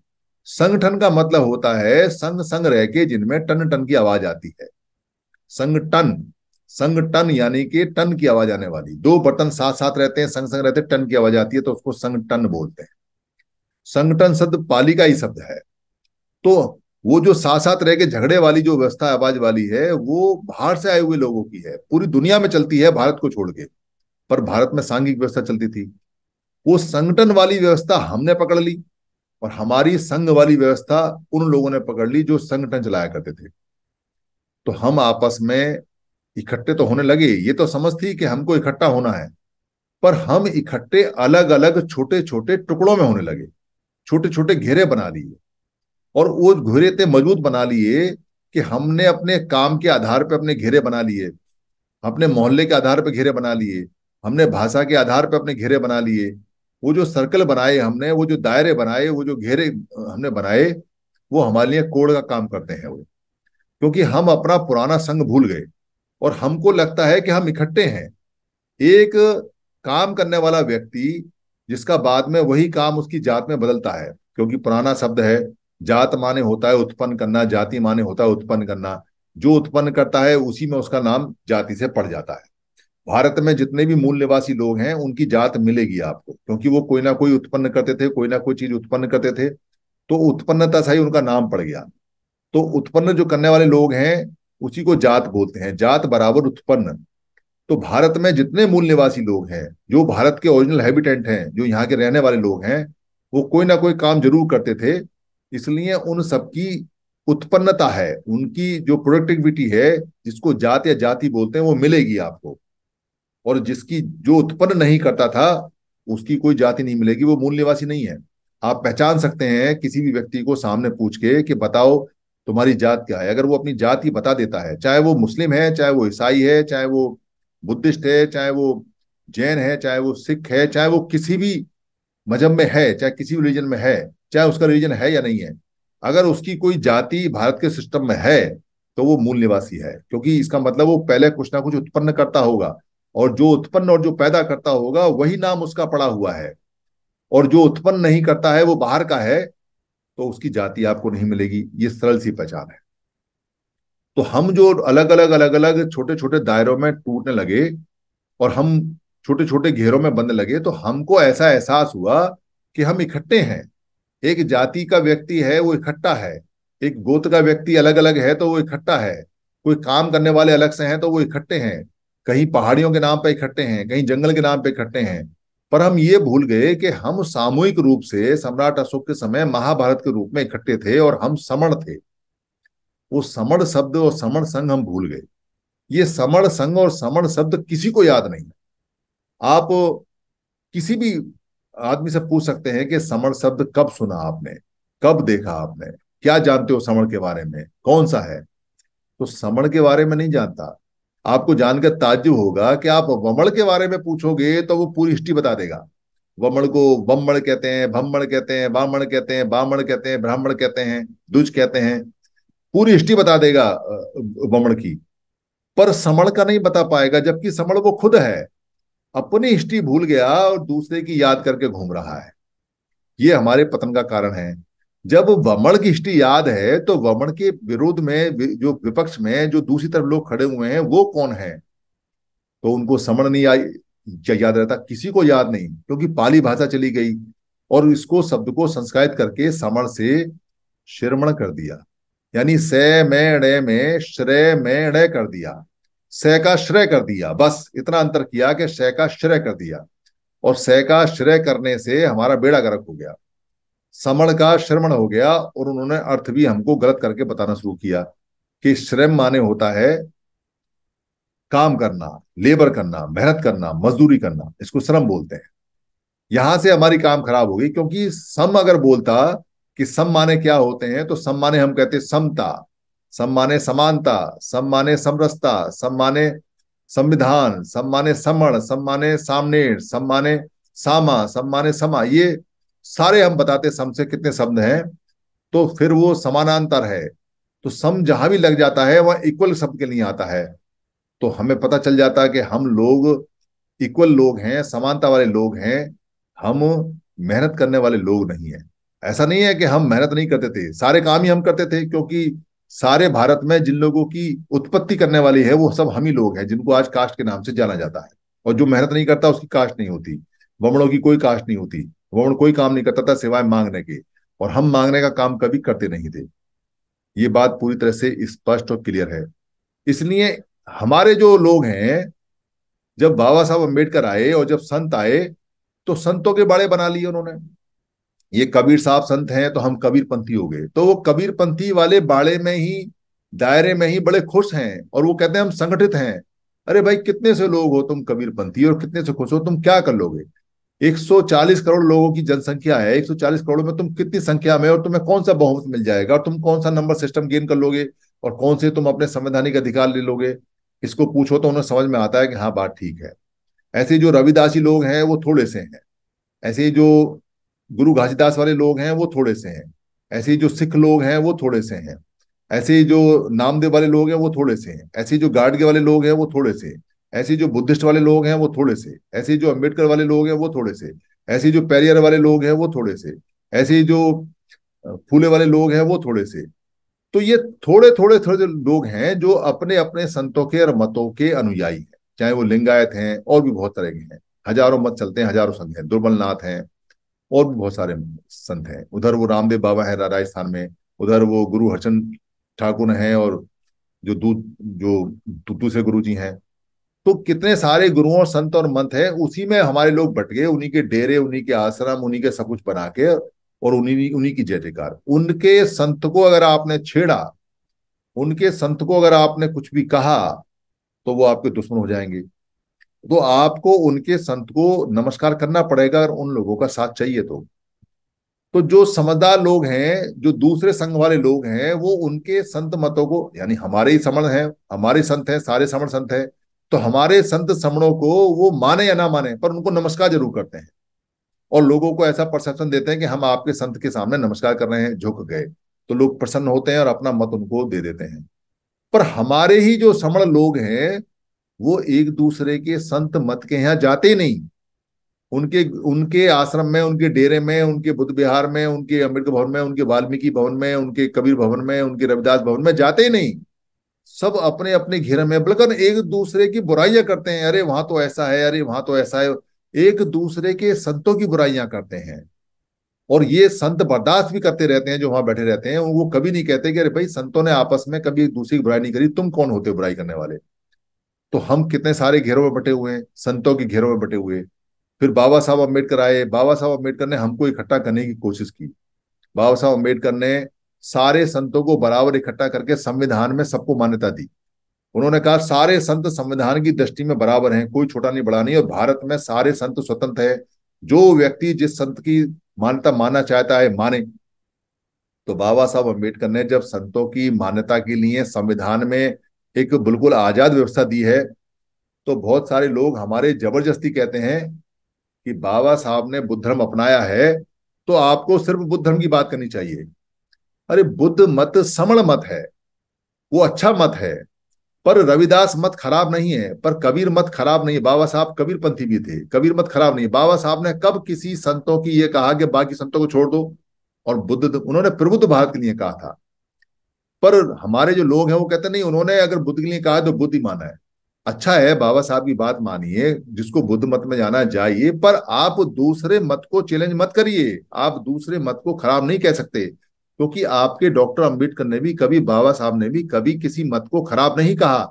संगठन का मतलब होता है संग संग रह के जिनमें टन टन की आवाज आती है संगठन संग टन यानी कि टन की आवाज आने वाली दो बर्तन साथ साथ रहते हैं संग संग रहते टन की आवाज आती है तो उसको संग टन बोलते हैं संगठन शब्द पाली का ही शब्द है तो वो जो साथ साथ रह के झगड़े वाली जो व्यवस्था आवाज वाली है वो बाहर से आए हुए लोगों की है पूरी दुनिया में चलती है भारत को छोड़ के पर भारत में सांघिक व्यवस्था चलती थी वो संगठन वाली व्यवस्था हमने पकड़ ली और हमारी संघ वाली व्यवस्था उन लोगों ने पकड़ ली जो संगठन चलाया करते थे तो हम आपस में इकट्ठे तो होने लगे ये तो समझ थी कि हमको इकट्ठा होना है पर हम इकट्ठे अलग अलग छोटे छोटे टुकड़ों में होने लगे छोटे छोटे घेरे बना लिए और वो घेरे इतने मजबूत बना लिए कि हमने अपने काम के आधार पर अपने घेरे बना लिए अपने मोहल्ले के आधार पर घेरे बना लिए हमने भाषा के आधार पर अपने घेरे बना लिए वो जो सर्कल बनाए हमने वो जो दायरे बनाए वो जो घेरे हमने बनाए वो हमारे लिए कोड़ का काम करते हैं वो क्योंकि हम अपना पुराना संघ भूल गए और हमको लगता है कि हम इकट्ठे हैं एक काम करने वाला व्यक्ति जिसका बाद में वही काम उसकी जात में बदलता है क्योंकि पुराना शब्द है जात माने होता है उत्पन्न करना जाति माने होता है उत्पन्न करना जो उत्पन्न करता है उसी में उसका नाम जाति से पड़ जाता है भारत में जितने भी मूल निवासी लोग हैं उनकी जात मिलेगी आपको क्योंकि वो कोई ना कोई उत्पन्न करते थे कोई ना कोई चीज उत्पन्न करते थे तो उत्पन्नता सही उनका नाम पड़ गया तो उत्पन्न जो करने वाले लोग हैं उसी को जात बोलते हैं जात बराबर उत्पन्न तो भारत में जितने मूल निवासी लोग हैं जो भारत के ओरिजिनल हैबिटेंट हैं जो यहाँ के रहने वाले लोग हैं वो कोई ना कोई काम जरूर करते थे इसलिए उन सबकी उत्पन्नता है उनकी जो प्रोडक्टिविटी है जिसको जात या जाति बोलते हैं वो मिलेगी आपको और जिसकी जो उत्पन्न नहीं करता था उसकी कोई जाति नहीं मिलेगी वो मूल निवासी नहीं है आप पहचान सकते हैं किसी भी व्यक्ति को सामने पूछ के कि बताओ तुम्हारी जात क्या है अगर वो अपनी जाति बता देता है चाहे वो मुस्लिम है चाहे वो ईसाई है चाहे वो बुद्धिस्ट है चाहे वो जैन है चाहे वो सिख है चाहे वो किसी भी मजहब में है चाहे किसी भी रिलीजन में है चाहे उसका रिलीजन है या नहीं है अगर उसकी कोई जाति भारत के सिस्टम में है तो वो मूल निवासी है क्योंकि इसका मतलब वो पहले कुछ ना कुछ उत्पन्न करता होगा और जो उत्पन्न और जो पैदा करता होगा वही नाम उसका पड़ा हुआ है और जो उत्पन्न नहीं करता है वो बाहर का है तो उसकी जाति आपको नहीं मिलेगी ये सरल सी पहचान है तो हम जो अलग अलग अलग अलग छोटे छोटे दायरों में टूटने लगे और हम छोटे छोटे घेरों में बंद लगे तो हमको ऐसा एहसास हुआ कि हम इकट्ठे हैं एक जाति का व्यक्ति है वो इकट्ठा है एक गोत का व्यक्ति अलग अलग है तो वो इकट्ठा है कोई काम करने वाले अलग से हैं तो वो इकट्ठे हैं कहीं पहाड़ियों के नाम पर इकट्ठे हैं कहीं जंगल के नाम पर इकट्ठे हैं पर हम ये भूल गए कि हम सामूहिक रूप से सम्राट अशोक के समय महाभारत के रूप में इकट्ठे थे और हम समण थे वो समण शब्द और समण संघ हम भूल गए ये समण संघ और समण शब्द किसी को याद नहीं आप किसी भी आदमी से पूछ सकते हैं कि समण शब्द कब सुना आपने कब देखा आपने क्या जानते हो समण के बारे में कौन सा है तो समण के बारे में नहीं जानता आपको जानकर ताज्जुब होगा कि आप वमण के बारे में पूछोगे तो वो पूरी हिस्ट्री बता देगा वमण को वमण कहते हैं भ्रमण कहते हैं बामण कहते हैं बामण कहते हैं ब्राह्मण कहते हैं दुज कहते हैं पूरी हिस्ट्री बता देगा वमण की पर समण का नहीं बता पाएगा जबकि समण वो खुद है अपनी हिस्ट्री भूल गया और दूसरे की याद करके घूम रहा है ये हमारे पतन का कारण है जब वमण की हिस्ट्री याद है तो वमण के विरोध में जो विपक्ष में जो दूसरी तरफ लोग खड़े हुए हैं वो कौन है तो उनको समण नहीं आई याद रहता किसी को याद नहीं क्योंकि तो पाली भाषा चली गई और इसको शब्द को संस्कारित करके समण से श्रमण कर दिया यानी स में में श्रेय में कर दिया स का श्रेय कर दिया बस इतना अंतर किया कि स का श्रेय कर दिया और स का श्रेय करने से हमारा बेड़ा गर्क हो गया समण का श्रमण हो गया और उन्होंने अर्थ भी हमको गलत करके बताना शुरू किया कि श्रम माने होता है काम करना लेबर करना मेहनत करना मजदूरी करना इसको श्रम बोलते हैं यहां से हमारी काम खराब हो गई क्योंकि सम अगर बोलता कि सम माने क्या होते हैं तो सम माने हम कहते समता सम माने समानता सम माने समरसता सम माने संविधान सम माने समण सम माने सामनेर सम माने सामा सम माने समा ये सारे हम बताते सम से कितने शब्द हैं तो फिर वो समानांतर है तो सम जहां भी लग जाता है वह इक्वल शब्द के लिए आता है तो हमें पता चल जाता है कि हम लोग इक्वल लोग हैं समानता वाले लोग हैं हम मेहनत करने वाले लोग नहीं है ऐसा नहीं है कि हम मेहनत नहीं करते थे सारे काम ही हम करते थे क्योंकि सारे भारत में जिन लोगों की उत्पत्ति करने वाली है वो सब हम ही लोग हैं जिनको आज कास्ट के नाम से जाना जाता है और जो मेहनत नहीं करता उसकी कास्ट नहीं होती बमड़ों की कोई कास्ट नहीं होती वरुण कोई काम नहीं करता था सिवाय मांगने के और हम मांगने का काम कभी करते नहीं थे ये बात पूरी तरह से स्पष्ट और क्लियर है इसलिए हमारे जो लोग हैं जब बाबा साहब अम्बेडकर आए और जब संत आए तो संतों के बाड़े बना लिए उन्होंने ये कबीर साहब संत हैं तो हम कबीर पंथी हो गए तो वो कबीर पंथी वाले बाड़े में ही दायरे में ही बड़े खुश हैं और वो कहते हैं हम संगठित हैं अरे भाई कितने से लोग हो तुम कबीर पंथी और कितने से खुश हो तुम क्या कर लोगे 140 करोड़ लोगों की जनसंख्या है 140 करोड़ में तुम कितनी संख्या में और तुम्हें कौन सा बहुमत मिल जाएगा और तुम कौन सा नंबर सिस्टम गेन कर लोगे और कौन से तुम अपने संवैधानिक अधिकार ले लोगे इसको पूछो तो उन्हें समझ में आता है कि हाँ बात ठीक है ऐसे जो रविदासी लोग हैं वो थोड़े से हैं ऐसे जो गुरु घासीदास वाले लोग हैं वो थोड़े से हैं ऐसे जो सिख लोग हैं वो थोड़े से हैं ऐसे जो नामदेव वाले लोग हैं वो थोड़े से हैं ऐसे जो गाडगे वाले लोग हैं वो थोड़े से हैं ऐसे जो बुद्धिस्ट वाले लोग हैं वो थोड़े से ऐसे जो अम्बेडकर वाले लोग हैं वो थोड़े से ऐसे जो पैरियर वाले लोग हैं वो थोड़े से ऐसे जो फूले वाले लोग हैं वो थोड़े से तो ये थोड़े थोड़े थोड़े लोग हैं जो अपने अपने संतों के और मतों के अनुयायी हैं चाहे वो लिंगायत हैं और भी बहुत तरह के हैं हजारों मत चलते हैं हजारों संत हैं दुर्बलनाथ हैं और भी बहुत सारे संत हैं उधर वो रामदेव बाबा है राजस्थान में उधर वो गुरु हरचंद ठाकुर हैं और जो दूध जो दूसरे गुरु जी हैं तो कितने सारे गुरुओं और संत और मंत है उसी में हमारे लोग बट गए उन्हीं के डेरे उन्हीं के आश्रम उन्हीं के सब कुछ बना के और उन्हीं उन्हीं की जय जयकार उनके संत को अगर आपने छेड़ा उनके संत को अगर आपने कुछ भी कहा तो वो आपके दुश्मन हो जाएंगे तो आपको उनके संत को नमस्कार करना पड़ेगा अगर उन लोगों का साथ चाहिए तो तो जो समझदार लोग हैं जो दूसरे संघ वाले लोग हैं वो उनके संत मतों को यानी हमारे ही समण हैं हमारे संत हैं सारे समण संत हैं तो हमारे संत समणों को वो माने या ना माने पर उनको नमस्कार जरूर करते हैं और लोगों को ऐसा परसेप्शन देते हैं कि हम आपके संत के सामने नमस्कार कर रहे हैं झुक गए तो लोग प्रसन्न होते हैं और अपना मत उनको दे देते हैं पर हमारे ही जो समण लोग हैं वो एक दूसरे के संत मत के यहाँ जाते नहीं उनके उनके आश्रम में उनके डेरे में उनके बुद्ध विहार में उनके अम्बेडकर भवन में उनके वाल्मीकि भवन में उनके कबीर भवन में उनके रविदास भवन में जाते ही नहीं सब अपने अपने घेरे में बल्कि एक दूसरे की बुराइयां करते हैं अरे वहां तो ऐसा है अरे वहां तो ऐसा है एक दूसरे के संतों की बुराइयां करते हैं और ये संत बर्दाश्त भी करते रहते हैं जो वहां बैठे रहते हैं वो कभी नहीं कहते कि अरे भाई संतों ने आपस में कभी एक दूसरे की बुराई नहीं करी तुम कौन होते बुराई करने वाले तो हम कितने सारे घेरों में बटे हुए हैं संतों के घेरों में बटे हुए फिर बाबा साहब अम्बेडकर आए बाबा साहब अम्बेडकर ने हमको इकट्ठा करने की कोशिश की बाबा साहब अम्बेडकर ने सारे संतों को बराबर इकट्ठा करके संविधान में सबको मान्यता दी उन्होंने कहा सारे संत संविधान की दृष्टि में बराबर हैं कोई छोटा नहीं बड़ा नहीं और भारत में सारे संत स्वतंत्र है जो व्यक्ति जिस संत की मान्यता मानना चाहता है माने तो बाबा साहब अम्बेडकर ने जब संतों की मान्यता के लिए संविधान में एक बिल्कुल आजाद व्यवस्था दी है तो बहुत सारे लोग हमारे जबरदस्ती कहते हैं कि बाबा साहब ने बुद्ध धर्म अपनाया है तो आपको सिर्फ बुद्ध धर्म की बात करनी चाहिए अरे बुद्ध मत समण मत है वो अच्छा मत है पर रविदास मत खराब नहीं है पर कबीर मत खराब नहीं बाबा साहब कबीर पंथी भी थे कबीर मत खराब नहीं बाबा साहब ने कब किसी संतों की ये कहा कि बाकी संतों को छोड़ दो और बुद्ध तो, उन्होंने प्रबुद्ध भारत के लिए कहा था पर हमारे जो लोग हैं वो कहते नहीं उन्होंने अगर बुद्ध के लिए कहा तो बुद्ध ही माना है अच्छा है बाबा साहब की बात मानिए जिसको बुद्ध मत में जाना चाहिए पर आप दूसरे मत को चैलेंज मत करिए आप दूसरे मत को खराब नहीं कह सकते क्योंकि आपके डॉक्टर अंबेडकर ने भी कभी बाबा साहब ने भी कभी किसी मत को खराब नहीं कहा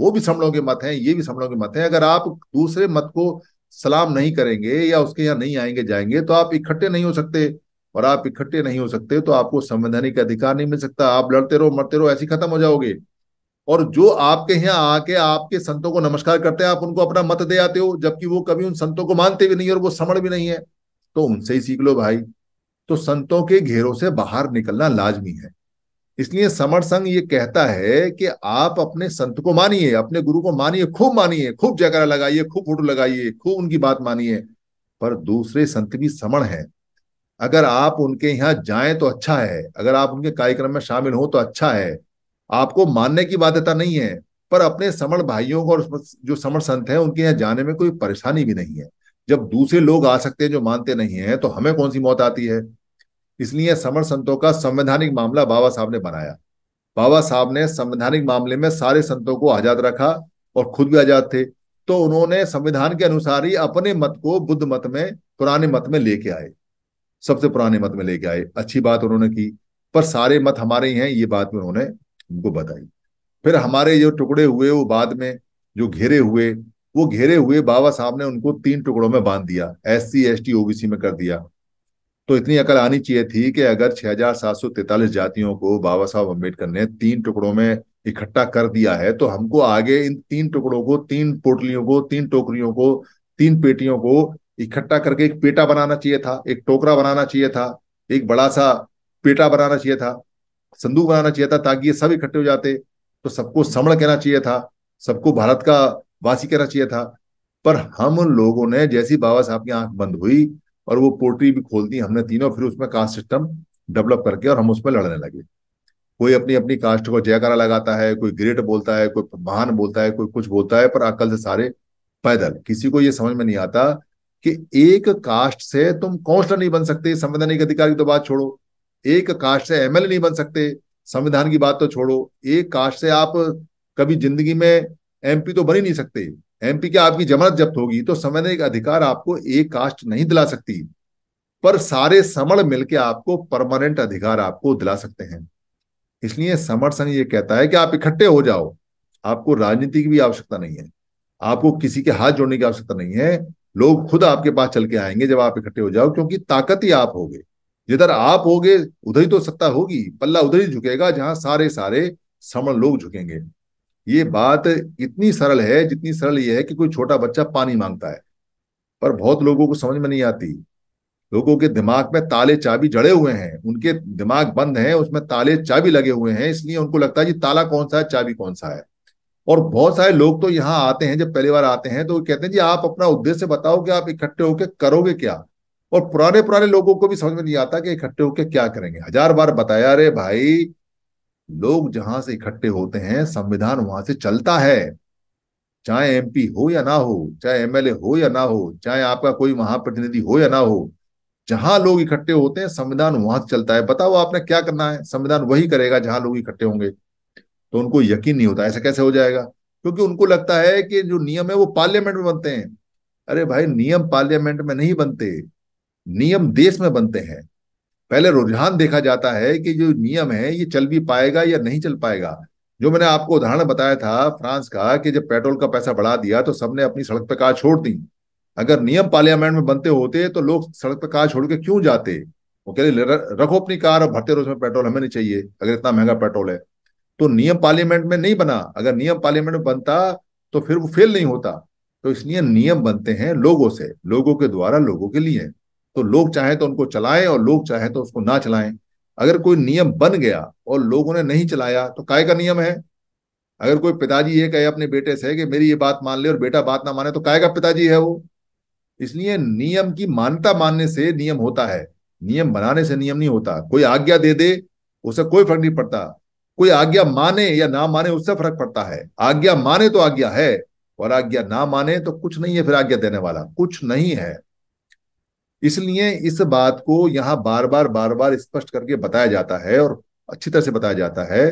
वो भी समणों के मत हैं ये भी समणों के मत हैं अगर आप दूसरे मत को सलाम नहीं करेंगे या उसके यहाँ नहीं आएंगे जाएंगे तो आप इकट्ठे नहीं हो सकते और आप इकट्ठे नहीं हो सकते तो आपको संवैधानिक अधिकार नहीं मिल सकता आप लड़ते रहो मरते रहो ऐसे खत्म हो जाओगे और जो आपके यहाँ आके आपके संतों को नमस्कार करते हैं आप उनको अपना मत दे आते हो जबकि वो कभी उन संतों को मानते भी नहीं और वो समण भी नहीं है तो उनसे ही सीख लो भाई तो संतों के घेरों से बाहर निकलना लाजमी है इसलिए समर संघ ये कहता है कि आप अपने संत को मानिए अपने गुरु को मानिए खूब मानिए खूब जयकारा लगाइए खूब फोटो लगाइए खूब उनकी बात मानिए पर दूसरे संत भी समण है अगर आप उनके यहाँ जाए तो अच्छा है अगर आप उनके कार्यक्रम में शामिल हो तो अच्छा है आपको मानने की बाध्यता नहीं है पर अपने समण भाइयों को और जो समण संत हैं उनके यहाँ जाने में कोई परेशानी भी नहीं है जब दूसरे लोग आ सकते हैं जो मानते नहीं हैं तो हमें कौन सी मौत आती है इसलिए समर संतों का संवैधानिक मामला बाबा साहब ने बनाया बाबा साहब ने संवैधानिक मामले में सारे संतों को आजाद रखा और खुद भी आजाद थे तो उन्होंने संविधान के अनुसार ही अपने मत को बुद्ध मत में पुराने मत में लेके आए सबसे पुराने मत में लेके आए अच्छी बात उन्होंने की पर सारे मत हमारे ही हैं ये बात भी उन्होंने उनको बताई फिर हमारे जो टुकड़े हुए वो बाद में जो घेरे हुए वो घेरे हुए बाबा साहब ने उनको तीन टुकड़ों में बांध दिया S C S T OBC में कर दिया तो इतनी अकल आनी चाहिए थी कि अगर छह हजार सात सौ तैतालीस जातियों को बाबा साहब अम्बेडकर ने तीन टुकड़ों में इकट्ठा कर दिया है तो हमको आगे इन तीन टुकड़ों को तीन पोटलियों को तीन टोकरियों को तीन पेटियों को इकट्ठा करके एक पेटा बनाना चाहिए था एक टोकरा बनाना चाहिए था एक बड़ा सा पेटा बनाना चाहिए था संदूक बनाना चाहिए था ताकि ये सब इकट्ठे हो जाते तो सबको समण कहना चाहिए था सबको भारत का वासी कहना चाहिए था पर हम लोगों ने जैसी बाबा साहब की आंख बंद हुई और वो पोल्ट्री भी खोल दी हमने तीनों फिर उसमें कास्ट सिस्टम डेवलप करके और हम उसमें लड़ने लगे कोई अपनी अपनी कास्ट को जयकारा लगाता है कोई ग्रेट बोलता है कोई महान बोलता है कोई कुछ बोलता है पर अकल से सारे पैदल किसी को ये समझ में नहीं आता कि एक कास्ट से तुम काउंसलर नहीं बन सकते संवैधानिक अधिकार की तो बात छोड़ो एक कास्ट से एमएलए नहीं बन सकते संविधान की बात तो छोड़ो एक कास्ट से आप कभी जिंदगी में एमपी तो बन ही नहीं सकते एमपी के आपकी जमानत जब्त होगी तो संवैधानिक अधिकार आपको एक कास्ट नहीं दिला सकती पर सारे समण मिलकर आपको परमानेंट अधिकार आपको दिला सकते हैं इसलिए समर संघ ये कहता है कि आप इकट्ठे हो जाओ आपको राजनीति की भी आवश्यकता नहीं है आपको किसी के हाथ जोड़ने की आवश्यकता नहीं है लोग खुद आपके पास चल के आएंगे जब आप इकट्ठे हो जाओ क्योंकि ताकत ही आप होगे जिधर आप होगे उधर ही तो सत्ता होगी पल्ला उधर ही झुकेगा जहां सारे सारे समण लोग झुकेंगे ये बात इतनी सरल है जितनी सरल ये है कि कोई छोटा बच्चा पानी मांगता है पर बहुत लोगों को समझ में नहीं आती लोगों के दिमाग में ताले चाबी जड़े हुए हैं उनके दिमाग बंद हैं उसमें ताले चाबी लगे हुए हैं इसलिए उनको लगता है कि ताला कौन सा है चाबी कौन सा है और बहुत सारे लोग तो यहाँ आते हैं जब पहली बार आते हैं तो कहते हैं जी आप अपना उद्देश्य बताओ कि आप इकट्ठे होकर करोगे क्या और पुराने पुराने लोगों को भी समझ में नहीं आता कि इकट्ठे होकर क्या करेंगे हजार बार बताया अरे भाई लोग जहां से इकट्ठे होते हैं संविधान वहां से चलता है चाहे एमपी हो या ना हो चाहे एमएलए हो या ना हो चाहे आपका कोई महाप्रतिनिधि हो या ना हो जहां लोग इकट्ठे होते हैं संविधान वहां से चलता है बताओ आपने क्या करना है संविधान वही करेगा जहां लोग इकट्ठे होंगे तो उनको यकीन नहीं होता ऐसा कैसे हो जाएगा क्योंकि उनको लगता है कि जो नियम है वो पार्लियामेंट में बनते हैं अरे भाई नियम पार्लियामेंट में नहीं बनते नियम देश में बनते हैं पहले रुझान देखा जाता है कि जो नियम है ये चल भी पाएगा या नहीं चल पाएगा जो मैंने आपको उदाहरण बताया था फ्रांस का कि जब पेट्रोल का पैसा बढ़ा दिया तो सबने अपनी सड़क पर कार छोड़ दी अगर नियम पार्लियामेंट में बनते होते तो लोग सड़क पर कार छोड़ के क्यों जाते वो कह रहे रखो अपनी कार और भरते रहो उसमें पेट्रोल हमें नहीं चाहिए अगर इतना महंगा पेट्रोल है तो नियम पार्लियामेंट में नहीं बना अगर नियम पार्लियामेंट में बनता तो फिर वो फेल नहीं होता तो इसलिए नियम बनते हैं लोगों से लोगों के द्वारा लोगों के लिए तो लोग चाहे तो उनको चलाएं और लोग चाहे तो उसको ना चलाएं अगर कोई नियम बन गया और लोगों ने नहीं चलाया तो काय का नियम है अगर कोई पिताजी ये कहे अपने बेटे से कि मेरी ये बात मान ले और बेटा बात ना माने तो काय का पिताजी है वो इसलिए नियम की मान्यता मानने से नियम होता है नियम बनाने से नियम नहीं होता कोई आज्ञा दे दे उसे कोई फर्क नहीं पड़ता कोई आज्ञा माने या ना माने उससे फर्क पड़ता है आज्ञा माने तो आज्ञा है और आज्ञा ना माने तो कुछ नहीं है फिर आज्ञा देने वाला कुछ नहीं है इसलिए इस बात को यहां बार बार बार बार स्पष्ट करके बताया जाता है और अच्छी तरह से बताया जाता है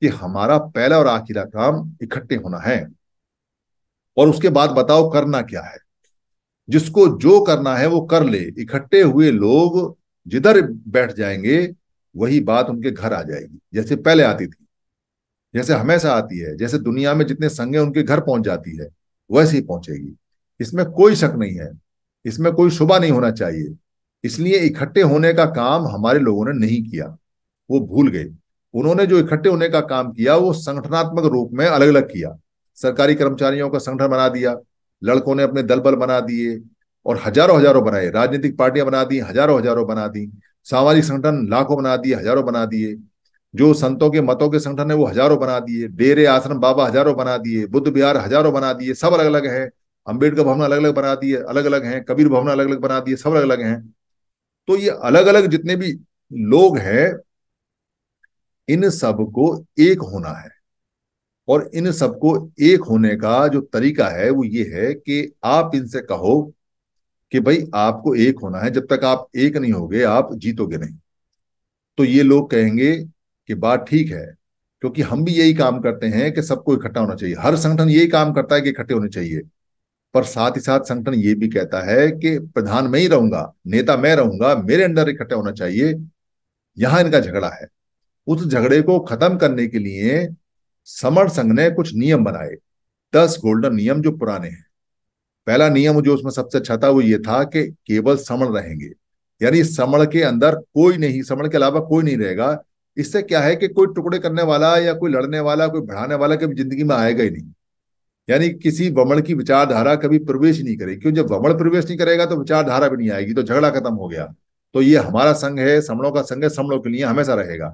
कि हमारा पहला और आखिरा काम इकट्ठे होना है और उसके बाद बताओ करना क्या है जिसको जो करना है वो कर ले इकट्ठे हुए लोग जिधर बैठ जाएंगे वही बात उनके घर आ जाएगी जैसे पहले आती थी जैसे हमेशा आती है जैसे दुनिया में जितने संघ उनके घर पहुंच जाती है वैसे ही पहुंचेगी इसमें कोई शक नहीं है इसमें कोई शुभ नहीं होना चाहिए इसलिए इकट्ठे होने का काम हमारे लोगों ने नहीं किया वो भूल गए उन्होंने जो इकट्ठे होने का काम किया वो संगठनात्मक रूप में अलग अलग किया सरकारी कर्मचारियों का संगठन बना दिया लड़कों ने अपने दल बल बना दिए और हजारों हजारों बनाए राजनीतिक पार्टियां बना दी हजारों हजारों बना दी सामाजिक संगठन लाखों बना दिए हजारों बना दिए जो संतों के मतों के संगठन है वो हजारों बना दिए डेरे आश्रम बाबा हजारों बना दिए बुद्ध बिहार हजारों बना दिए सब अलग अलग है अम्बेडकर भवन अलग अलग बना दिए अलग अलग हैं कबीर भवन अलग अलग बना दिए सब अलग अलग हैं तो ये अलग अलग जितने भी लोग हैं इन सब को एक होना है और इन सबको एक होने का जो तरीका है वो ये है कि आप इनसे कहो कि भाई आपको एक होना है जब तक आप एक नहीं होगे आप जीतोगे नहीं तो ये लोग कहेंगे कि बात ठीक है क्योंकि हम भी यही काम करते हैं कि सबको इकट्ठा होना चाहिए हर संगठन यही काम करता है कि इकट्ठे होने चाहिए पर साथ ही साथ संगठन ये भी कहता है कि प्रधान मैं ही रहूंगा नेता मैं रहूंगा मेरे अंडर इकट्ठे होना चाहिए यहां इनका झगड़ा है उस झगड़े को खत्म करने के लिए समर संघ ने कुछ नियम बनाए दस गोल्डन नियम जो पुराने हैं पहला नियम जो उसमें सबसे अच्छा था वो ये था कि केवल समण रहेंगे यानी समण के अंदर कोई नहीं समण के अलावा कोई नहीं रहेगा इससे क्या है कि कोई टुकड़े करने वाला या कोई लड़ने वाला कोई बढ़ाने वाला कभी जिंदगी में आएगा ही नहीं यानी किसी वमण की विचारधारा कभी प्रवेश नहीं करेगी क्यों जब वमण प्रवेश नहीं करेगा तो विचारधारा भी नहीं आएगी तो झगड़ा खत्म हो गया तो ये हमारा संघ है समणों का संघ है समणों के लिए हमेशा रहेगा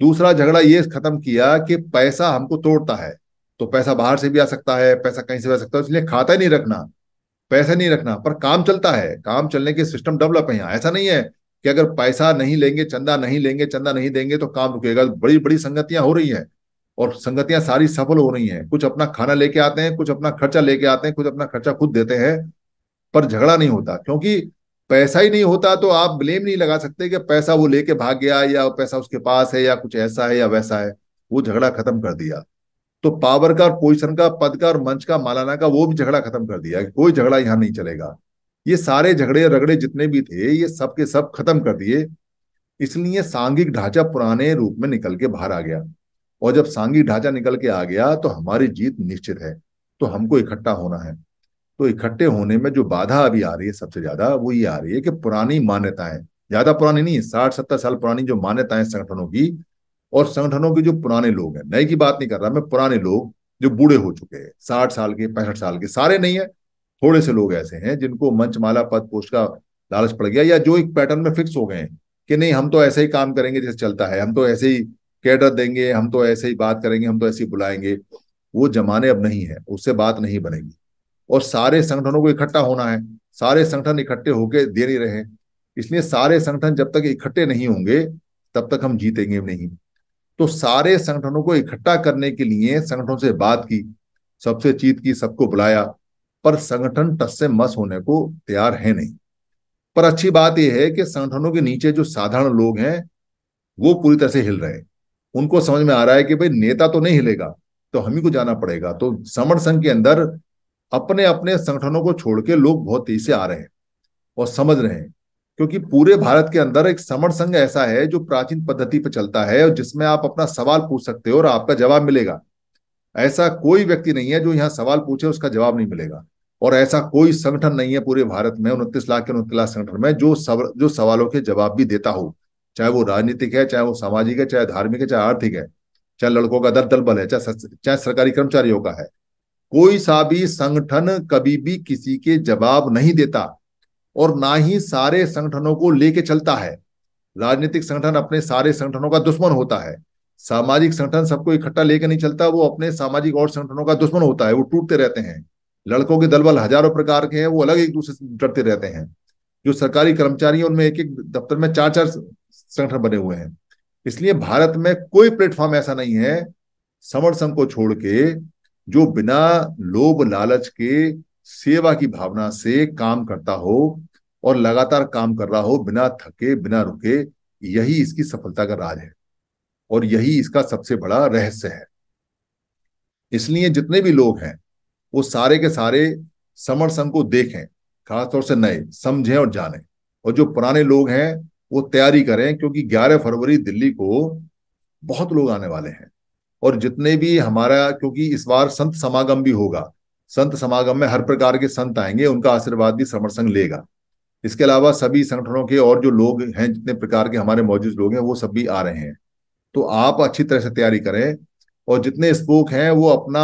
दूसरा झगड़ा ये खत्म किया कि पैसा हमको तोड़ता है तो पैसा बाहर से भी आ सकता है पैसा कहीं से भी आ सकता है इसलिए खाता ही नहीं रखना पैसा नहीं रखना पर काम चलता है काम चलने के सिस्टम डेवलप है यहाँ ऐसा नहीं है कि अगर पैसा नहीं लेंगे चंदा नहीं लेंगे चंदा नहीं देंगे तो काम रुकेगा बड़ी बड़ी संगतियां हो रही है और संगतियां सारी सफल हो रही हैं कुछ अपना खाना लेके आते हैं कुछ अपना खर्चा लेके आते हैं कुछ अपना खर्चा खुद देते हैं पर झगड़ा नहीं होता क्योंकि पैसा ही नहीं होता तो आप ब्लेम नहीं लगा सकते कि पैसा वो लेके भाग गया या पैसा उसके पास है या कुछ ऐसा है या वैसा है वो झगड़ा खत्म कर दिया तो पावर का पोजिशन का पद का और मंच का मालाना का वो भी झगड़ा खत्म कर दिया कोई झगड़ा यहाँ नहीं चलेगा ये सारे झगड़े रगड़े जितने भी थे ये सब के सब खत्म कर दिए इसलिए सांघिक ढांचा पुराने रूप में निकल के बाहर आ गया और जब सांगी ढांचा निकल के आ गया तो हमारी जीत निश्चित है तो हमको इकट्ठा होना है तो इकट्ठे होने में जो बाधा अभी आ रही है सबसे ज्यादा वो ये आ रही है कि पुरानी मान्यताएं ज्यादा पुरानी नहीं साठ सत्तर साल पुरानी जो मान्यताएं संगठनों की और संगठनों के जो पुराने लोग हैं नए की बात नहीं कर रहा मैं पुराने लोग जो बूढ़े हो चुके हैं साठ साल के पैंसठ साल के सारे नहीं है थोड़े से लोग ऐसे हैं जिनको मंचमाला पद पोस्ट का लालच पड़ गया या जो एक पैटर्न में फिक्स हो गए हैं कि नहीं हम तो ऐसे ही काम करेंगे जैसे चलता है हम तो ऐसे ही कैडर देंगे हम तो ऐसे ही बात करेंगे हम तो ऐसे ही बुलाएंगे वो जमाने अब नहीं है उससे बात नहीं बनेगी और सारे संगठनों को इकट्ठा होना है सारे संगठन इकट्ठे होके दे नहीं रहे इसलिए सारे संगठन जब तक इकट्ठे नहीं होंगे तब तक हम जीतेंगे नहीं तो सारे संगठनों को इकट्ठा करने के लिए संगठनों से बात की सबसे चीत की सबको बुलाया पर संगठन टस से मस होने को तैयार है नहीं पर अच्छी बात यह है कि संगठनों के नीचे जो साधारण लोग हैं वो पूरी तरह से हिल रहे हैं उनको समझ में आ रहा है कि भाई नेता तो नहीं हिलेगा तो हम ही को जाना पड़ेगा तो समर संघ के अंदर अपने अपने संगठनों को छोड़ के लोग बहुत तेजी से आ रहे हैं और समझ रहे हैं क्योंकि पूरे भारत के अंदर एक समर संघ ऐसा है जो प्राचीन पद्धति पर चलता है और जिसमें आप अपना सवाल पूछ सकते हो और आपका जवाब मिलेगा ऐसा कोई व्यक्ति नहीं है जो यहाँ सवाल पूछे उसका जवाब नहीं मिलेगा और ऐसा कोई संगठन नहीं है पूरे भारत में उनतीस लाख के उनतीस लाख संगठन में जो सव, जो सवालों के जवाब भी देता हो चाहे वो राजनीतिक है चाहे वो सामाजिक है चाहे धार्मिक है चाहे आर्थिक है चाहे लड़कों का दल बल है चाहे चाहे सरकारी कर्मचारियों का है कोई सा भी संगठन कभी भी किसी के जवाब नहीं देता और ना ही सारे संगठनों को लेके चलता है राजनीतिक संगठन अपने सारे संगठनों का दुश्मन होता है सामाजिक संगठन सबको इकट्ठा लेकर नहीं चलता वो अपने सामाजिक और संगठनों का दुश्मन होता है वो टूटते रहते हैं लड़कों के दलबल हजारों प्रकार के हैं वो अलग एक दूसरे से डरते रहते हैं जो सरकारी कर्मचारी हैं उनमें एक एक दफ्तर में चार चार संगठन बने हुए हैं इसलिए भारत में कोई प्लेटफॉर्म ऐसा नहीं है समर संघ को छोड़ के जो बिना लोभ लालच के सेवा की भावना से काम करता हो और लगातार काम कर रहा हो बिना थके बिना रुके यही इसकी सफलता का राज है और यही इसका सबसे बड़ा रहस्य है इसलिए जितने भी लोग हैं वो सारे के सारे समर संघ को देखें खासतौर से नए समझें और जानें और जो पुराने लोग हैं वो तैयारी करें क्योंकि 11 फरवरी दिल्ली को बहुत लोग आने वाले हैं और जितने भी हमारा क्योंकि इस बार संत समागम भी होगा संत समागम में हर प्रकार के संत आएंगे उनका आशीर्वाद भी समर संघ लेगा इसके अलावा सभी संगठनों के और जो लोग हैं जितने प्रकार के हमारे मौजूद लोग हैं वो सब भी आ रहे हैं तो आप अच्छी तरह से तैयारी करें और जितने स्पोक हैं वो अपना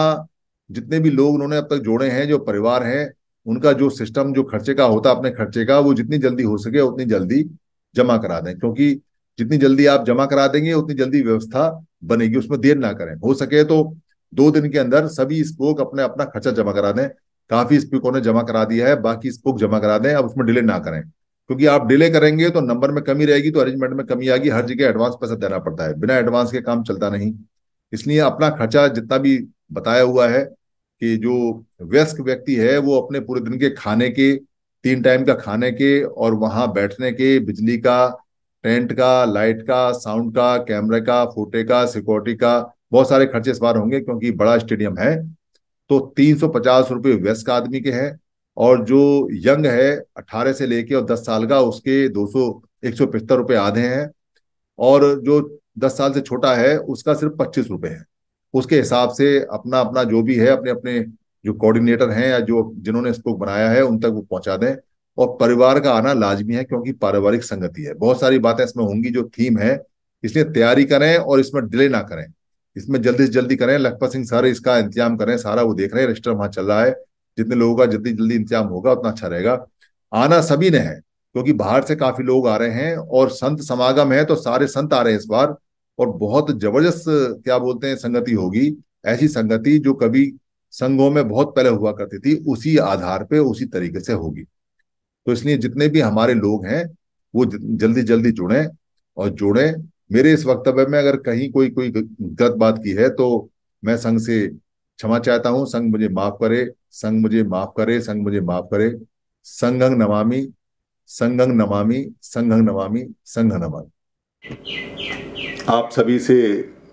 जितने भी लोग उन्होंने अब तक जोड़े हैं जो परिवार हैं उनका जो सिस्टम जो खर्चे का होता है अपने खर्चे का वो जितनी जल्दी हो सके उतनी जल्दी जमा करा दें क्योंकि जितनी जल्दी आप जमा करा देंगे उतनी जल्दी व्यवस्था बनेगी उसमें देर ना करें हो सके तो दो दिन के अंदर सभी स्पोक अपने अपना खर्चा जमा करा दें काफी स्पीकों ने जमा करा दिया है बाकी स्पोक जमा करा दें अब उसमें डिले ना करें क्योंकि आप डिले करेंगे तो नंबर में कमी रहेगी तो अरेंजमेंट में कमी आएगी हर जगह एडवांस पैसा देना पड़ता है बिना एडवांस के काम चलता नहीं इसलिए अपना खर्चा जितना भी बताया हुआ है कि जो व्यस्क व्यक्ति है वो अपने पूरे दिन के खाने के तीन टाइम का खाने के और वहां बैठने के बिजली का टेंट का लाइट का साउंड का कैमरे का फोटे का सिक्योरिटी का बहुत सारे खर्चे इस बार होंगे क्योंकि बड़ा स्टेडियम है तो तीन सौ पचास रुपये वयस्क आदमी के हैं और जो यंग है अठारह से लेके और दस साल का उसके दो सौ एक सौ पचहत्तर रुपये आधे हैं और जो दस साल से छोटा है उसका सिर्फ पच्चीस रुपये है उसके हिसाब से अपना अपना जो भी है अपने अपने जो कोऑर्डिनेटर हैं या जो जिन्होंने इसको बनाया है उन तक वो पहुंचा दें और परिवार का आना लाजमी है क्योंकि पारिवारिक संगति है बहुत सारी बातें इसमें होंगी जो थीम है इसलिए तैयारी करें और इसमें डिले ना करें इसमें जल्दी से जल्दी करें लखपत सिंह सर इसका इंतजाम करें सारा वो देख रहे हैं रजिस्टर वहां चल रहा है जितने लोगों का जल्दी जल्दी इंतजाम होगा उतना अच्छा रहेगा आना सभी ने है क्योंकि बाहर से काफी लोग आ रहे हैं और संत समागम है तो सारे संत आ रहे हैं इस बार और बहुत जबरदस्त क्या बोलते हैं संगति होगी ऐसी संगति जो कभी संघों में बहुत पहले हुआ करती थी उसी आधार पे उसी तरीके से होगी तो इसलिए जितने भी हमारे लोग हैं वो जल्दी जल्दी जुड़े और जुड़े मेरे इस वक्तव्य में अगर कहीं कोई कोई गलत बात की है तो मैं संघ से क्षमा चाहता हूं संघ मुझे माफ करे संघ मुझे माफ करे संघ मुझे माफ करे संघंग नमामि संघंग नमामि संघंग नमामि संघ नमामि आप सभी से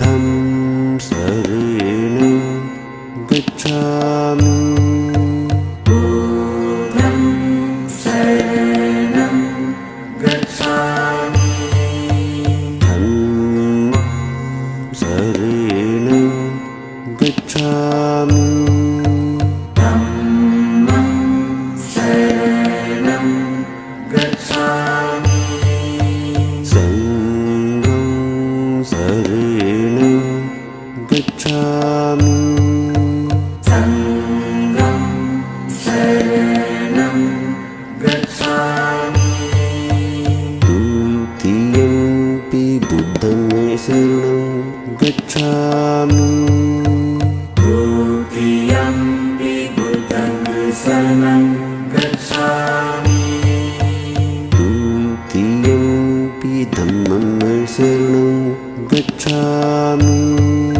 रेण गच्छामि धम्मं शरणं गच्छामि